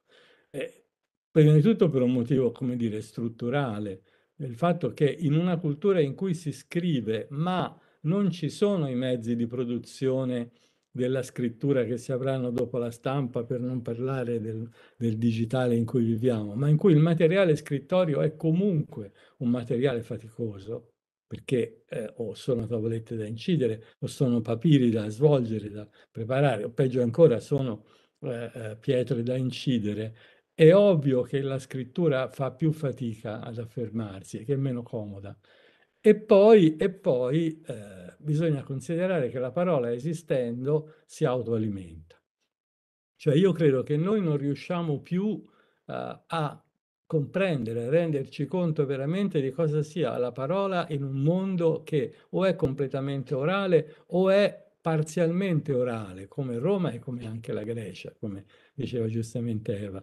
eh, prima di tutto per un motivo, come dire, strutturale, il fatto che in una cultura in cui si scrive ma non ci sono i mezzi di produzione della scrittura che si avranno dopo la stampa, per non parlare del, del, digitale in cui viviamo, ma in cui il materiale scrittorio è comunque un materiale faticoso, perché eh, o sono tavolette da incidere, o sono papiri da svolgere, da preparare, o peggio ancora sono eh, eh pietre da incidere. È ovvio che la scrittura fa più fatica ad affermarsi, e che è meno comoda. E poi, e poi eh, bisogna considerare che la parola esistendo si autoalimenta. Cioè io credo che noi non riusciamo più eh, a comprendere, a renderci conto veramente di cosa sia la parola in un mondo che o è completamente orale o è parzialmente orale, come Roma e come anche la Grecia, come diceva giustamente Eva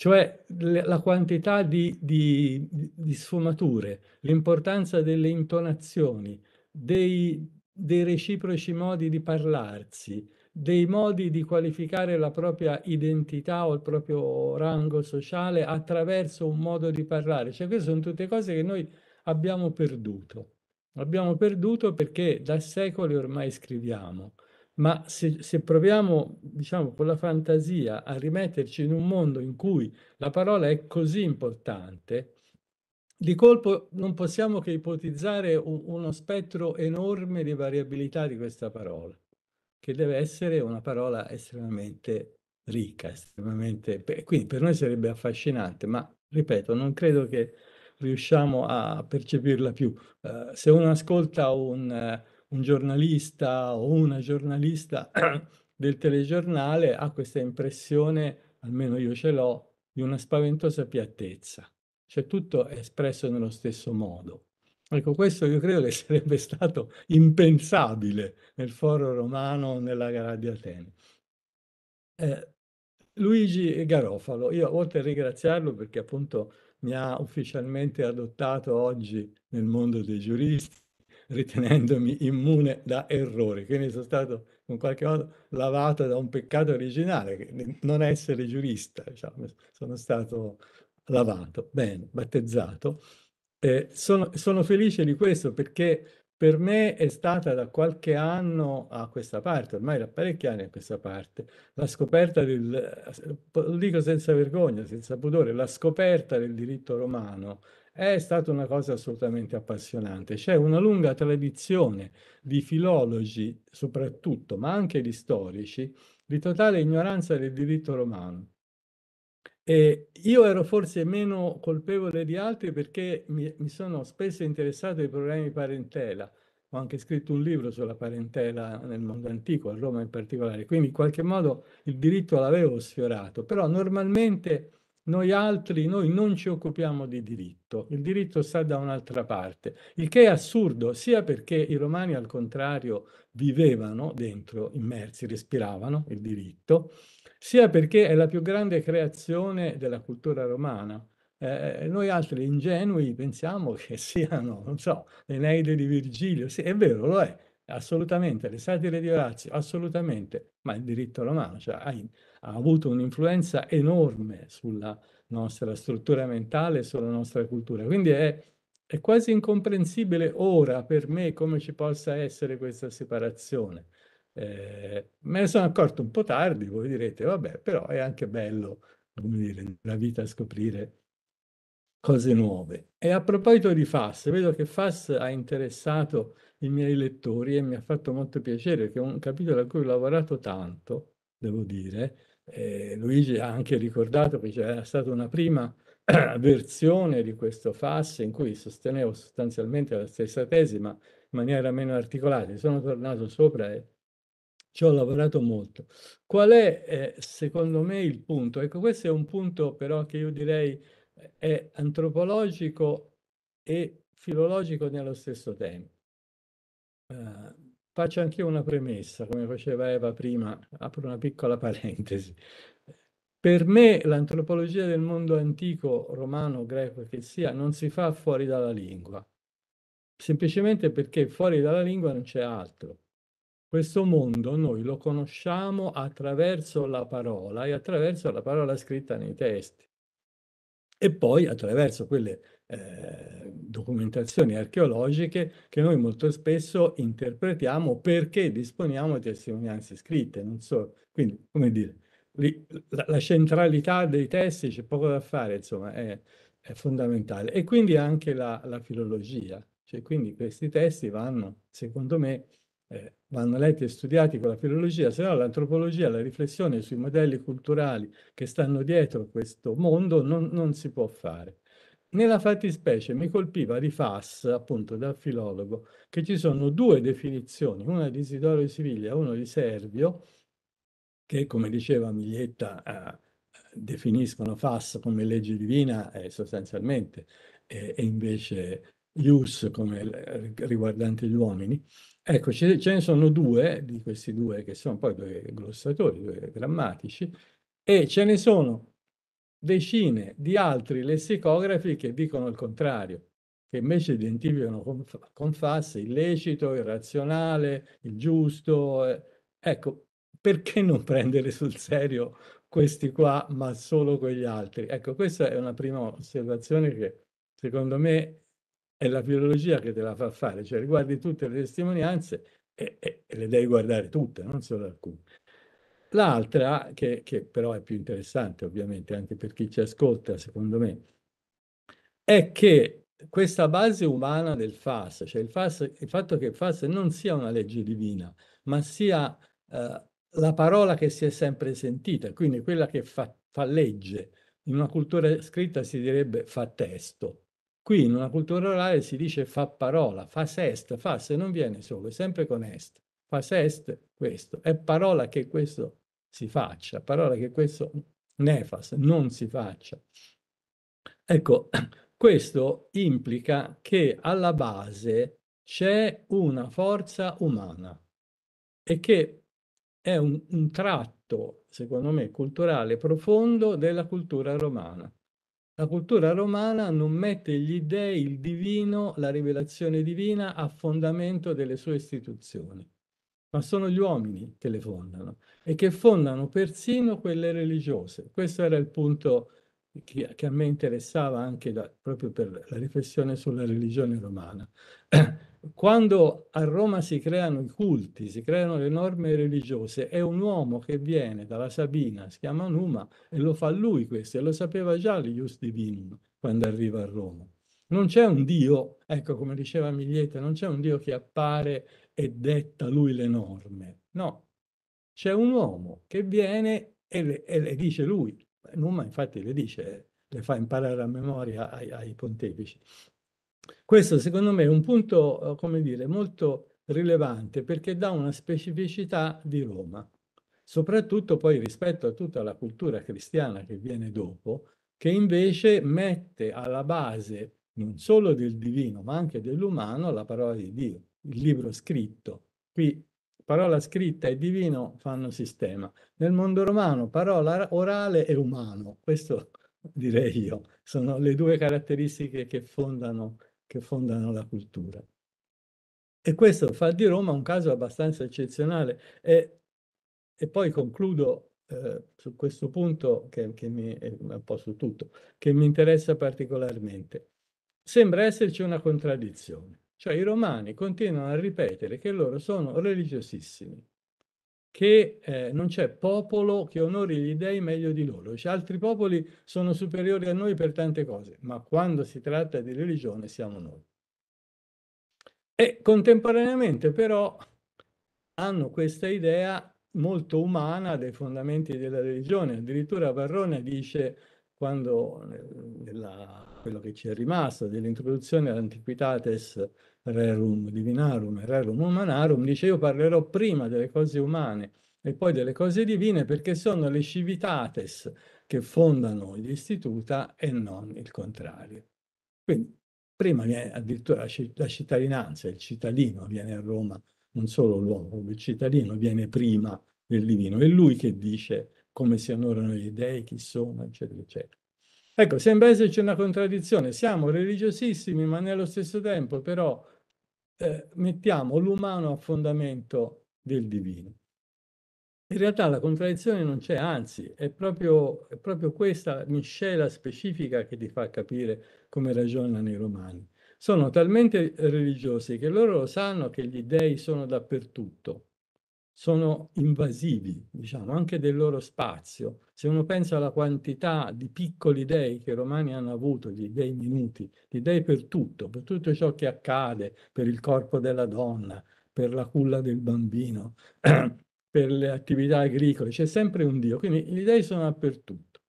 cioè la quantità di, di, di sfumature, l'importanza delle intonazioni, dei, dei reciproci modi di parlarsi, dei modi di qualificare la propria identità o il proprio rango sociale attraverso un modo di parlare. Cioè queste sono tutte cose che noi abbiamo perduto. Abbiamo perduto perché da secoli ormai scriviamo ma se, se, proviamo, diciamo, con la fantasia a rimetterci in un mondo in cui la parola è così importante, di colpo non possiamo che ipotizzare un, uno spettro enorme di variabilità di questa parola, che deve essere una parola estremamente ricca, estremamente... quindi per noi sarebbe affascinante, ma ripeto, non credo che riusciamo a percepirla più. Uh, se uno ascolta un... Uh, un giornalista o una giornalista del telegiornale ha questa impressione, almeno io ce l'ho, di una spaventosa piattezza. Cioè tutto è espresso nello stesso modo. Ecco, questo io credo che sarebbe stato impensabile nel foro romano nella gara di Atene. Eh, Luigi Garofalo, io oltre a ringraziarlo perché appunto mi ha ufficialmente adottato oggi nel mondo dei giuristi, ritenendomi immune da errori, quindi sono stato in qualche modo lavato da un peccato originale, non essere giurista, diciamo. sono stato lavato, bene, battezzato. Eh, sono, sono felice di questo perché per me è stata da qualche anno a questa parte, ormai da parecchi anni a questa parte, la scoperta del, lo dico senza vergogna, senza pudore, la scoperta del diritto romano è stata una cosa assolutamente appassionante. C'è una lunga tradizione di filologi, soprattutto, ma anche di storici, di totale ignoranza del diritto romano. E io ero forse meno colpevole di altri perché mi, mi sono spesso interessato ai problemi di parentela. Ho anche scritto un libro sulla parentela nel mondo antico, a Roma in particolare. Quindi in qualche modo il diritto l'avevo sfiorato, però normalmente noi altri, noi non ci occupiamo di diritto, il diritto sta da un'altra parte, il che è assurdo sia perché i romani al contrario vivevano dentro, immersi, respiravano il diritto, sia perché è la più grande creazione della cultura romana. Eh, eh noi altri ingenui pensiamo che siano, non so, l'Eneide di Virgilio, sì, è vero, lo è, assolutamente, le satire di Orazio, assolutamente, ma il diritto romano, cioè hai ha avuto un'influenza enorme sulla nostra struttura mentale, e sulla nostra cultura. Quindi è, è quasi incomprensibile ora per me come ci possa essere questa separazione. Eh, me ne sono accorto un po' tardi, voi direte, vabbè, però è anche bello, come dire, nella vita scoprire cose nuove. E a proposito di FAS, vedo che FAS ha interessato i miei lettori e mi ha fatto molto piacere che è un capitolo a cui ho lavorato tanto, devo dire, eh, Luigi ha anche ricordato che c'era stata una prima versione di questo FAS in cui sostenevo sostanzialmente la stessa tesi, ma in maniera meno articolata. Sono tornato sopra e ci ho lavorato molto. Qual è, eh, secondo me, il punto? Ecco, questo è un punto però che io direi eh, è antropologico e filologico nello stesso tempo. Uh, Faccio anche una premessa, come faceva Eva prima, apro una piccola parentesi. Per me l'antropologia del mondo antico, romano, greco che sia, non si fa fuori dalla lingua, semplicemente perché fuori dalla lingua non c'è altro. Questo mondo noi lo conosciamo attraverso la parola e attraverso la parola scritta nei testi e poi attraverso quelle eh, documentazioni archeologiche che noi molto spesso interpretiamo perché disponiamo di testimonianze scritte, non so. Quindi, come dire, li, la, la, centralità dei testi c'è poco da fare, insomma, è, è fondamentale. E quindi anche la, la, filologia, cioè quindi questi testi vanno, secondo me, eh, vanno letti e studiati con la filologia, se no l'antropologia, la riflessione sui modelli culturali che stanno dietro questo mondo non, non si può fare. Nella fattispecie mi colpiva di Fass, appunto dal filologo, che ci sono due definizioni, una di Isidoro di Siviglia e una di Servio, che come diceva Miglietta eh, definiscono Fass come legge divina eh, sostanzialmente e, e invece Ius come eh, riguardante gli uomini. Ecco, ce, ce, ne sono due di questi due che sono poi due glossatori, due grammatici, e ce ne sono decine di altri lessicografi che dicono il contrario, che invece identificano con, con FAS il lecito, il razionale, il giusto. Eh, ecco, perché non prendere sul serio questi qua, ma solo quegli altri? Ecco, questa è una prima osservazione che secondo me è la filologia che te la fa fare, cioè riguardi tutte le testimonianze e, e, e le devi guardare tutte, non solo alcune. L'altra, che, che però è più interessante ovviamente anche per chi ci ascolta, secondo me, è che questa base umana del FAS, cioè il, FAS, il fatto che il FAS non sia una legge divina, ma sia eh, la parola che si è sempre sentita, quindi quella che fa, fa legge. In una cultura scritta si direbbe fa testo, Qui in una cultura orale si dice fa parola, fa sest, fa se non viene solo, è sempre con est. Fa sest questo, è parola che questo si faccia, parola che questo nefas non si faccia. Ecco, questo implica che alla base c'è una forza umana e che è un, un, tratto, secondo me, culturale profondo della cultura romana. La cultura romana non mette gli dèi, il divino, la rivelazione divina a fondamento delle sue istituzioni ma sono gli uomini che le fondano e che fondano persino quelle religiose. Questo era il punto che, che a me interessava anche da, proprio per la riflessione sulla religione romana. Quando a Roma si creano i culti, si creano le norme religiose, è un uomo che viene dalla Sabina, si chiama Numa, e lo fa lui questo, e lo sapeva già l'Ius Divinum quando arriva a Roma. Non c'è un Dio, ecco come diceva Miglietta, non c'è un Dio che appare e detta lui le norme. No, c'è un uomo che viene e le, e le dice lui. Numa infatti le dice, le fa imparare a memoria ai, ai pontefici. Questo secondo me è un punto, eh, come dire, molto rilevante perché dà una specificità di Roma, soprattutto poi rispetto a tutta la cultura cristiana che viene dopo, che invece mette alla base non solo del divino ma anche dell'umano la parola di Dio il libro scritto. Qui parola scritta e divino fanno sistema. Nel mondo romano parola orale e umano, questo direi io, sono le due caratteristiche che fondano, che fondano la cultura. E questo fa di Roma un caso abbastanza eccezionale. E, e poi concludo eh, su questo punto, che, che mi, eh, un po' su tutto, che mi interessa particolarmente. Sembra esserci una contraddizione. Cioè i romani continuano a ripetere che loro sono religiosissimi, che eh, non c'è popolo che onori gli dei meglio di loro. Cioè, altri popoli sono superiori a noi per tante cose, ma quando si tratta di religione siamo noi. E contemporaneamente però hanno questa idea molto umana dei fondamenti della religione. Addirittura Varrone dice quando nella, quello che ci è rimasto dell'introduzione all'Antiquitates Rerum Divinarum e Rerum Humanarum dice io parlerò prima delle cose umane e poi delle cose divine perché sono le civitates che fondano gli e non il contrario. Quindi prima viene addirittura la cittadinanza, il cittadino viene a Roma, non solo l'uomo, il cittadino viene prima del divino, è lui che dice come si onorano gli dei, chi sono, eccetera, eccetera. Ecco, sembra esserci una contraddizione, siamo religiosissimi, ma nello stesso tempo però eh, mettiamo l'umano a fondamento del divino. In realtà la contraddizione non c'è, anzi, è proprio, è proprio questa miscela specifica che ti fa capire come ragionano i romani. Sono talmente religiosi che loro sanno che gli dei sono dappertutto, sono invasivi, diciamo, anche del loro spazio. Se uno pensa alla quantità di piccoli dei che i romani hanno avuto, di dei minuti, di dei per tutto, per tutto ciò che accade, per il corpo della donna, per la culla del bambino, per le attività agricole, c'è sempre un Dio, quindi gli dei sono dappertutto.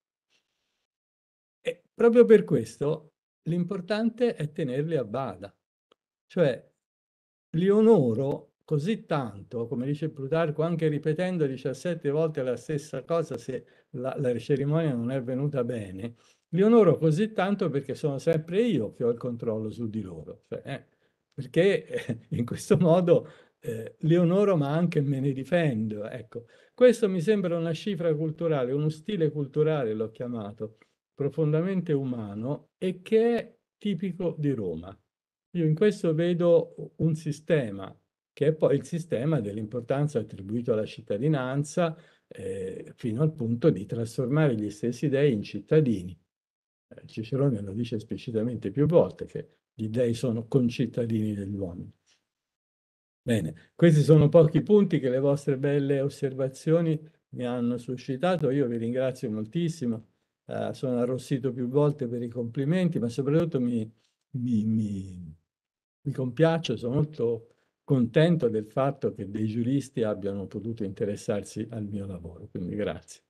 E proprio per questo l'importante è tenerli a bada, cioè li onoro così tanto, come dice Plutarco, anche ripetendo 17 volte la stessa cosa se la, la cerimonia non è venuta bene, li onoro così tanto perché sono sempre io che ho il controllo su di loro. Cioè, eh, perché eh, in questo modo eh, li onoro ma anche me ne difendo. Ecco, questo mi sembra una cifra culturale, uno stile culturale l'ho chiamato, profondamente umano e che è tipico di Roma. Io in questo vedo un sistema che è poi il sistema dell'importanza attribuito alla cittadinanza eh, fino al punto di trasformare gli stessi dei in cittadini. Eh, Cicerone lo dice esplicitamente più volte che gli dei sono concittadini degli uomini. Bene, questi sono pochi punti che le vostre belle osservazioni mi hanno suscitato. Io vi ringrazio moltissimo, eh, sono arrossito più volte per i complimenti, ma soprattutto mi, mi, mi, mi compiaccio, sono molto contento del fatto che dei giuristi abbiano potuto interessarsi al mio lavoro, quindi grazie.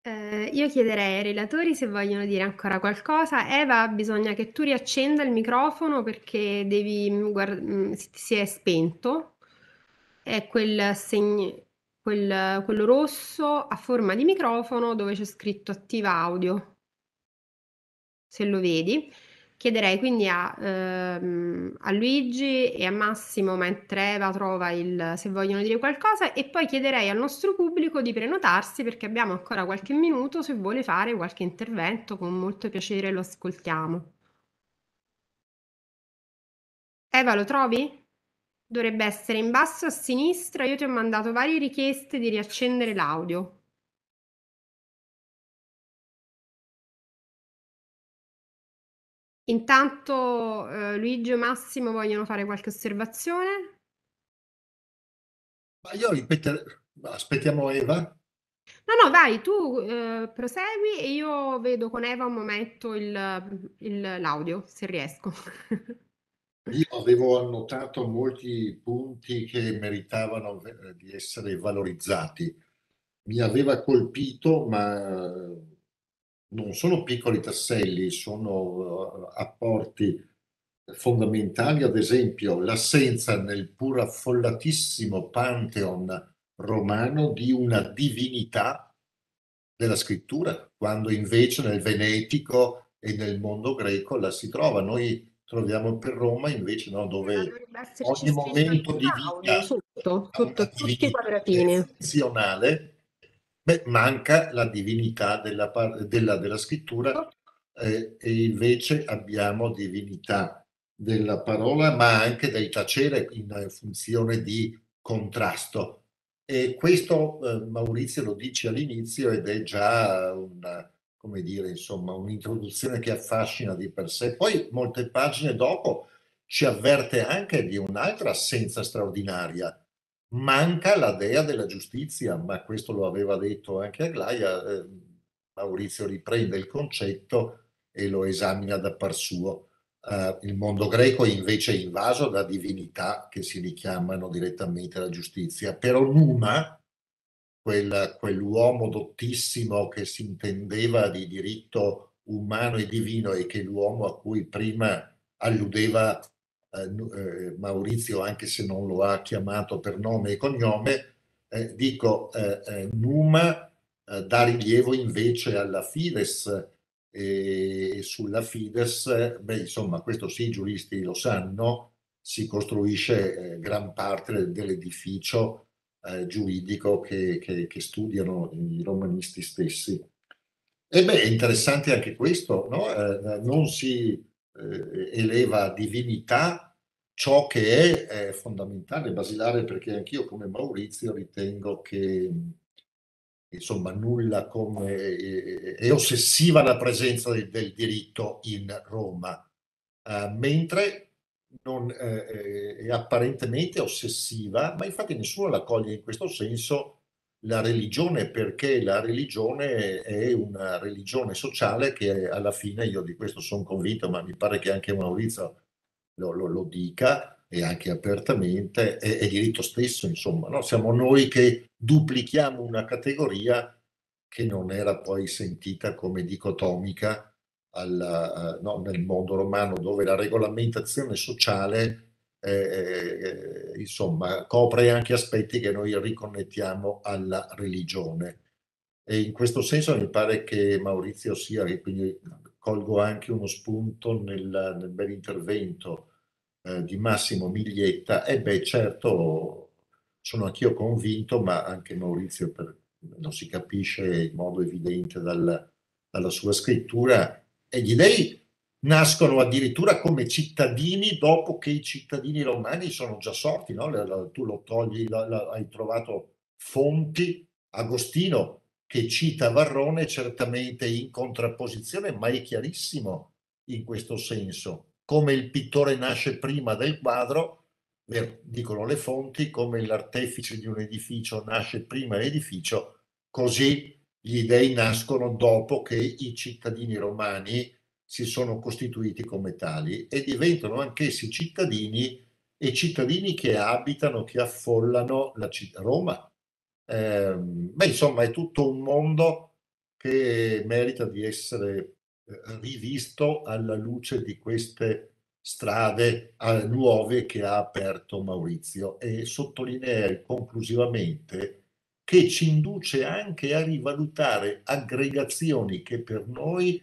Eh, io chiederei ai relatori se vogliono dire ancora qualcosa. Eva, bisogna che tu riaccenda il microfono perché devi mm, guarda, mm, si è spento. È quel segno, quel, quello rosso a forma di microfono dove c'è scritto attiva audio. Se lo vedi. Chiederei quindi a, ehm, a Luigi e a Massimo, mentre Eva trova il se vogliono dire qualcosa, e poi chiederei al nostro pubblico di prenotarsi perché abbiamo ancora qualche minuto, se vuole fare qualche intervento, con molto piacere lo ascoltiamo. Eva, lo trovi? Dovrebbe essere in basso a sinistra, io ti ho mandato varie richieste di riaccendere l'audio. Intanto eh, Luigio e Massimo vogliono fare qualche osservazione? Ma io ripeto, aspettiamo Eva. No, no, vai, tu eh, prosegui e io vedo con Eva un momento il, il, l'audio, se riesco. io avevo annotato molti punti che meritavano eh, di essere valorizzati. Mi aveva colpito, ma non sono piccoli tasselli, sono eh, apporti fondamentali, ad esempio l'assenza nel pur affollatissimo pantheon romano di una divinità della scrittura, quando invece nel Venetico e nel mondo greco la si trova. Noi troviamo per Roma invece no, dove ah, ogni momento di vita sotto, sotto tutti i quadratini eccezionale Beh, manca la divinità della, della, della scrittura eh, e invece abbiamo divinità della parola, ma anche del tacere in eh, funzione di contrasto. E questo eh, Maurizio lo dice all'inizio ed è già una, come dire, insomma, un'introduzione che affascina di per sé. Poi molte pagine dopo ci avverte anche di un'altra assenza straordinaria manca la dea della giustizia, ma questo lo aveva detto anche Aglaia, ehm, Maurizio riprende il concetto e lo esamina da par suo. Uh, il mondo greco è invece invaso da divinità che si richiamano direttamente alla giustizia, però Numa, quel, quell'uomo dottissimo che si intendeva di diritto umano e divino e che l'uomo a cui prima alludeva eh, eh, Maurizio, anche se non lo ha chiamato per nome e cognome, eh, dico eh, Numa dà rilievo invece alla Fides e sulla Fides, beh, insomma, questo sì, i giuristi lo sanno, si costruisce gran parte dell'edificio giuridico che, che, che studiano i romanisti stessi. E beh, è interessante anche questo, no? eh, non si eh, eh, eleva a divinità ciò che è, è fondamentale, basilare, perché anch'io come Maurizio ritengo che insomma nulla come eh, è ossessiva la presenza del, del diritto in Roma, eh, mentre non, eh, è apparentemente ossessiva, ma infatti nessuno la coglie in questo senso la religione perché la religione è una religione sociale che alla fine io di questo sono convinto, ma mi pare che anche Maurizio lo, lo, lo dica e anche apertamente, è, è diritto stesso, insomma, no? siamo noi che duplichiamo una categoria che non era poi sentita come dicotomica alla, no, nel mondo romano, dove la regolamentazione sociale eh, insomma, copre anche aspetti che noi riconnettiamo alla religione. E in questo senso mi pare che Maurizio sia, e quindi colgo anche uno spunto nel, nel bel intervento eh, di Massimo Miglietta, e beh certo sono anch'io convinto, ma anche Maurizio per, lo si capisce in modo evidente dal, dalla sua scrittura, e gli dei nascono addirittura come cittadini dopo che i cittadini romani sono già sorti, no? tu lo togli, hai trovato fonti, Agostino che cita Varrone certamente in contrapposizione, ma è chiarissimo in questo senso, come il pittore nasce prima del quadro, dicono le fonti, come l'artefice di un edificio nasce prima l'edificio, così gli dei nascono dopo che i cittadini romani si sono costituiti come tali e diventano anch'essi cittadini e cittadini che abitano, che affollano la città Roma. Eh, beh, insomma, è tutto un mondo che merita di essere eh, rivisto alla luce di queste strade eh, nuove che ha aperto Maurizio e sottolineerei conclusivamente che ci induce anche a rivalutare aggregazioni che per noi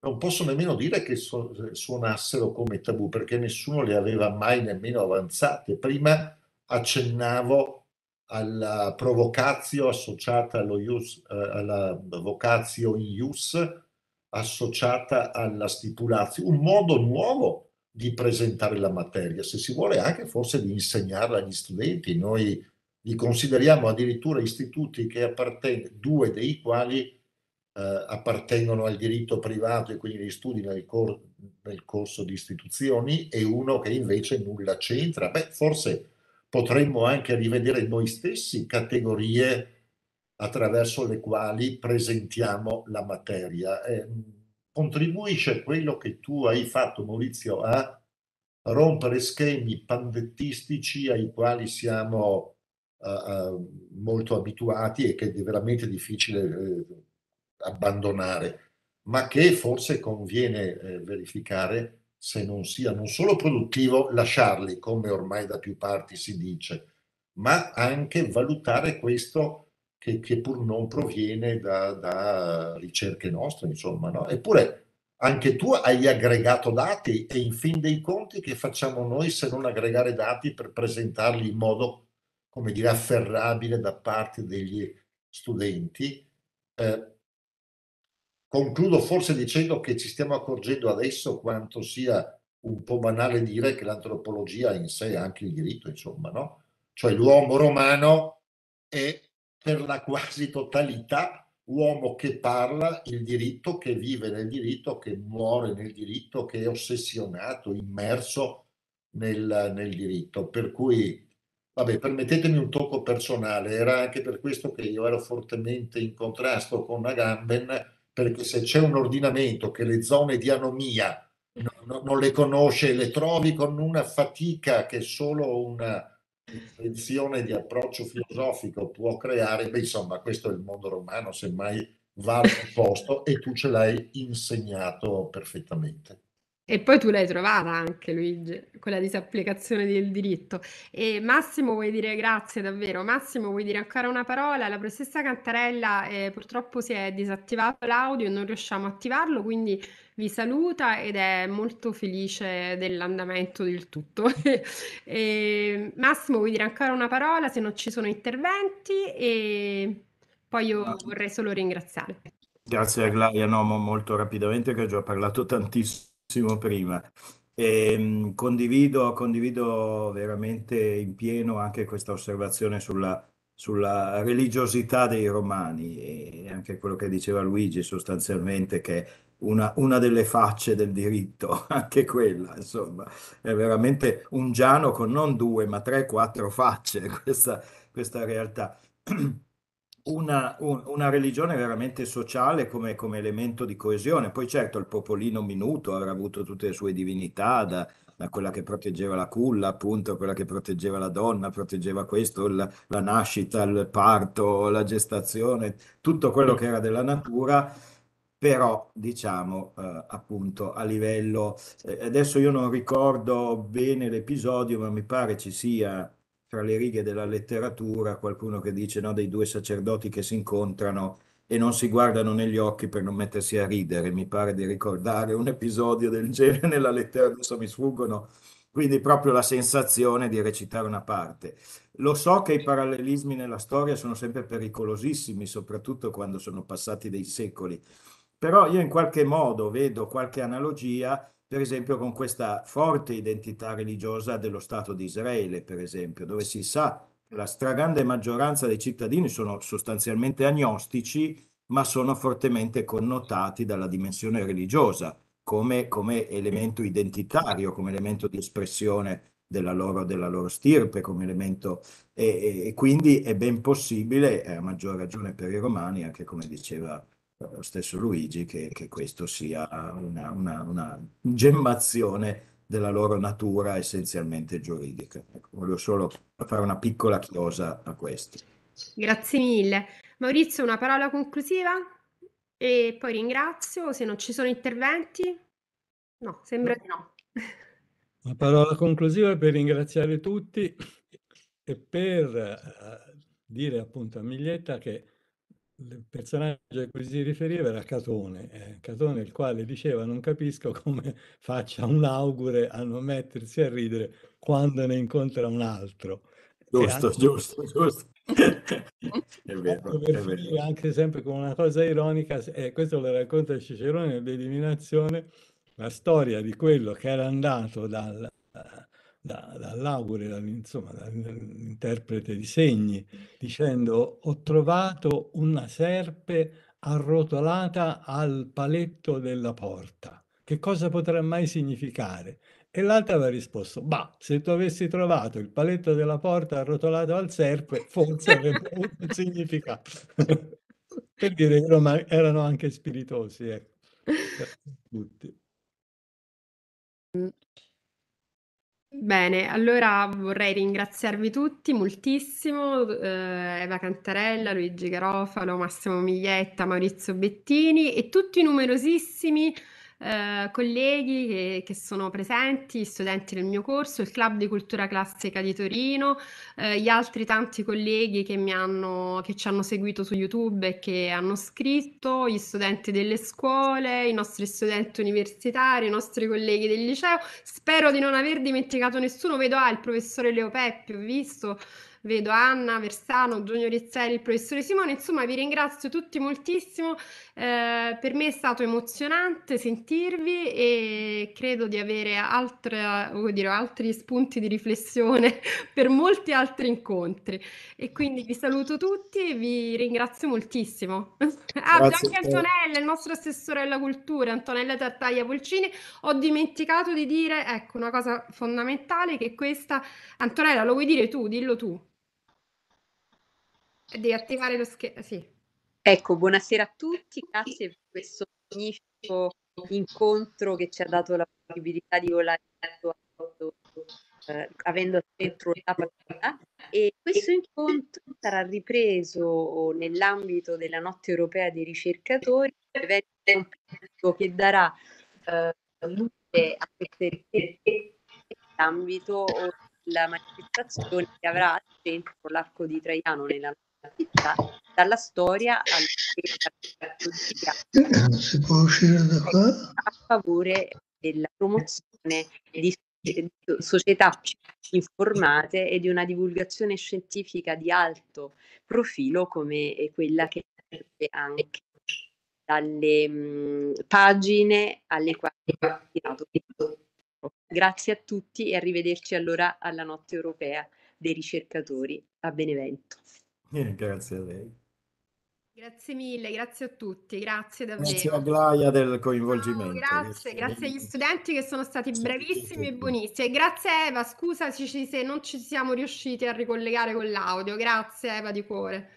non posso nemmeno dire che suonassero come tabù, perché nessuno le aveva mai nemmeno avanzate. Prima accennavo alla provocazio associata allo ius, eh, alla vocazio in ius, associata alla stipulazio, un modo nuovo di presentare la materia, se si vuole anche forse di insegnarla agli studenti. Noi li consideriamo addirittura istituti che appartengono, due dei quali eh, appartengono al diritto privato e quindi li studi nel, cor- nel corso di istituzioni e uno che invece nulla c'entra. Beh, forse potremmo anche rivedere noi stessi categorie attraverso le quali presentiamo la materia. Eh, contribuisce quello che tu hai fatto, Maurizio, a rompere schemi pandettistici ai quali siamo uh, uh, molto abituati e che è veramente difficile uh, abbandonare, ma che forse conviene eh, verificare se non sia non solo produttivo lasciarli, come ormai da più parti si dice, ma anche valutare questo che, che pur non proviene da, da ricerche nostre, insomma. No? Eppure anche tu hai aggregato dati e in fin dei conti che facciamo noi se non aggregare dati per presentarli in modo, come dire, afferrabile da parte degli studenti? Eh, Concludo forse dicendo che ci stiamo accorgendo adesso quanto sia un po' banale dire che l'antropologia in sé è anche il diritto, insomma, no? Cioè l'uomo romano è per la quasi totalità uomo che parla il diritto, che vive nel diritto, che muore nel diritto, che è ossessionato, immerso nel, nel diritto. Per cui, vabbè, permettetemi un tocco personale, era anche per questo che io ero fortemente in contrasto con Agamben perché se c'è un ordinamento che le zone di anomia non, non le conosce, le trovi con una fatica che solo una lezione di approccio filosofico può creare, beh insomma questo è il mondo romano, semmai va al posto e tu ce l'hai insegnato perfettamente. E poi tu l'hai trovata anche, Luigi, quella disapplicazione del diritto. E Massimo vuoi dire grazie davvero? Massimo vuoi dire ancora una parola? La professoressa Cantarella eh, purtroppo si è disattivato l'audio e non riusciamo a attivarlo, quindi vi saluta ed è molto felice dell'andamento del tutto. e, Massimo vuoi dire ancora una parola se non ci sono interventi? E poi io vorrei solo ringraziare. Grazie Aglaia. no, molto rapidamente che ho già parlato tantissimo prima. E, ehm, condivido, condivido, veramente in pieno anche questa osservazione sulla, sulla religiosità dei romani e anche quello che diceva Luigi sostanzialmente che una, una, delle facce del diritto, anche quella, insomma, è veramente un giano con non due ma tre, quattro facce questa, questa realtà. una, un- una religione veramente sociale come, come elemento di coesione. Poi certo il popolino minuto avrà avuto tutte le sue divinità, da, da quella che proteggeva la culla, appunto, quella che proteggeva la donna, proteggeva questo, la, la nascita, il parto, la gestazione, tutto quello che era della natura però diciamo eh, appunto a livello eh, adesso io non ricordo bene l'episodio ma mi pare ci sia tra le righe della letteratura qualcuno che dice no, dei due sacerdoti che si incontrano e non si guardano negli occhi per non mettersi a ridere, mi pare di ricordare un episodio del genere nella letteratura, adesso mi sfuggono, quindi proprio la sensazione di recitare una parte. Lo so che i parallelismi nella storia sono sempre pericolosissimi, soprattutto quando sono passati dei secoli, però io in qualche modo vedo qualche analogia per esempio con questa forte identità religiosa dello Stato di Israele, per esempio, dove si sa che la stragrande maggioranza dei cittadini sono sostanzialmente agnostici, ma sono fortemente connotati dalla dimensione religiosa come, come elemento identitario, come elemento di espressione della loro, della loro stirpe, come elemento e, e, e quindi è ben possibile, a maggior ragione per i romani, anche come diceva lo stesso Luigi che, che questo sia una, una, una, gemmazione della loro natura essenzialmente giuridica. Ecco, voglio solo fare una piccola chiosa a questo. Grazie mille. Maurizio, una parola conclusiva e poi ringrazio. Se non ci sono interventi, no, sembra di no. La parola conclusiva per ringraziare tutti e per eh, dire appunto a Miglietta che il personaggio a cui si riferiva era Catone, eh, Catone il quale diceva non capisco come faccia un augure a non mettersi a ridere quando ne incontra un altro. Giusto, anche... giusto, giusto. è vero, è vero. Anche sempre con una cosa ironica, e eh, questo lo racconta Cicerone nell'eliminazione, la storia di quello che era andato dal, da, dall'augure, dall'interprete dall dall di segni, dicendo ho trovato una serpe arrotolata al paletto della porta. Che cosa potrà mai significare? E l'altra aveva risposto, ma se tu avessi trovato il paletto della porta arrotolato al serpe, forse avrebbe avuto un significato. per dire che erano anche spiritosi, ecco. Tutti. Bene, allora vorrei ringraziarvi tutti moltissimo, uhm, Eva Cantarella, Luigi Garofalo, Massimo Miglietta, Maurizio Bettini e tutti i numerosissimi eh, colleghi che, che, sono presenti, studenti del mio corso, il Club di Cultura Classica di Torino, eh, gli altri tanti colleghi che, mi hanno, che ci hanno seguito su YouTube e che hanno scritto, gli studenti delle scuole, i nostri studenti universitari, i nostri colleghi del liceo. Spero di non aver dimenticato nessuno, vedo ah, il professore Leo Peppi, ho visto vedo Anna, Versano, Giugno Rizzeri, il professore Simone, insomma vi ringrazio tutti moltissimo, eh, per me è stato emozionante sentirvi e credo di avere altre, dire, altri spunti di riflessione per molti altri incontri e quindi vi saluto tutti e vi ringrazio moltissimo. Ah, anche Antonella, il nostro assessore alla cultura, Antonella Tartaglia Pulcini, ho dimenticato di dire, ecco, una cosa fondamentale che questa, Antonella, lo vuoi dire tu? Dillo tu di attivare lo schermo, eh, sì. Ecco, buonasera a tutti, grazie per questo magnifico incontro che ci ha dato la possibilità di volare eh, avendo dentro la parola e questo incontro sarà ripreso nell'ambito della notte europea dei ricercatori che darà eh, luce a queste ricerche nell'ambito della manifestazione che avrà al centro l'arco di Traiano nella notte città, dalla storia all'archeologia. Si può uscire da qua? A favore della promozione di società informate e di una divulgazione scientifica di alto profilo come quella che anche dalle mh, pagine alle quali abbiamo tirato. Grazie a tutti e arrivederci allora alla notte europea dei ricercatori a Benevento. Eh, grazie a lei. Grazie mille, grazie a tutti, grazie davvero. Grazie a Glaia del coinvolgimento. Oh, grazie, grazie, grazie agli studenti che sono stati bravissimi e buonissimi. E grazie Eva, scusa se non ci siamo riusciti a ricollegare con l'audio. Grazie Eva di cuore.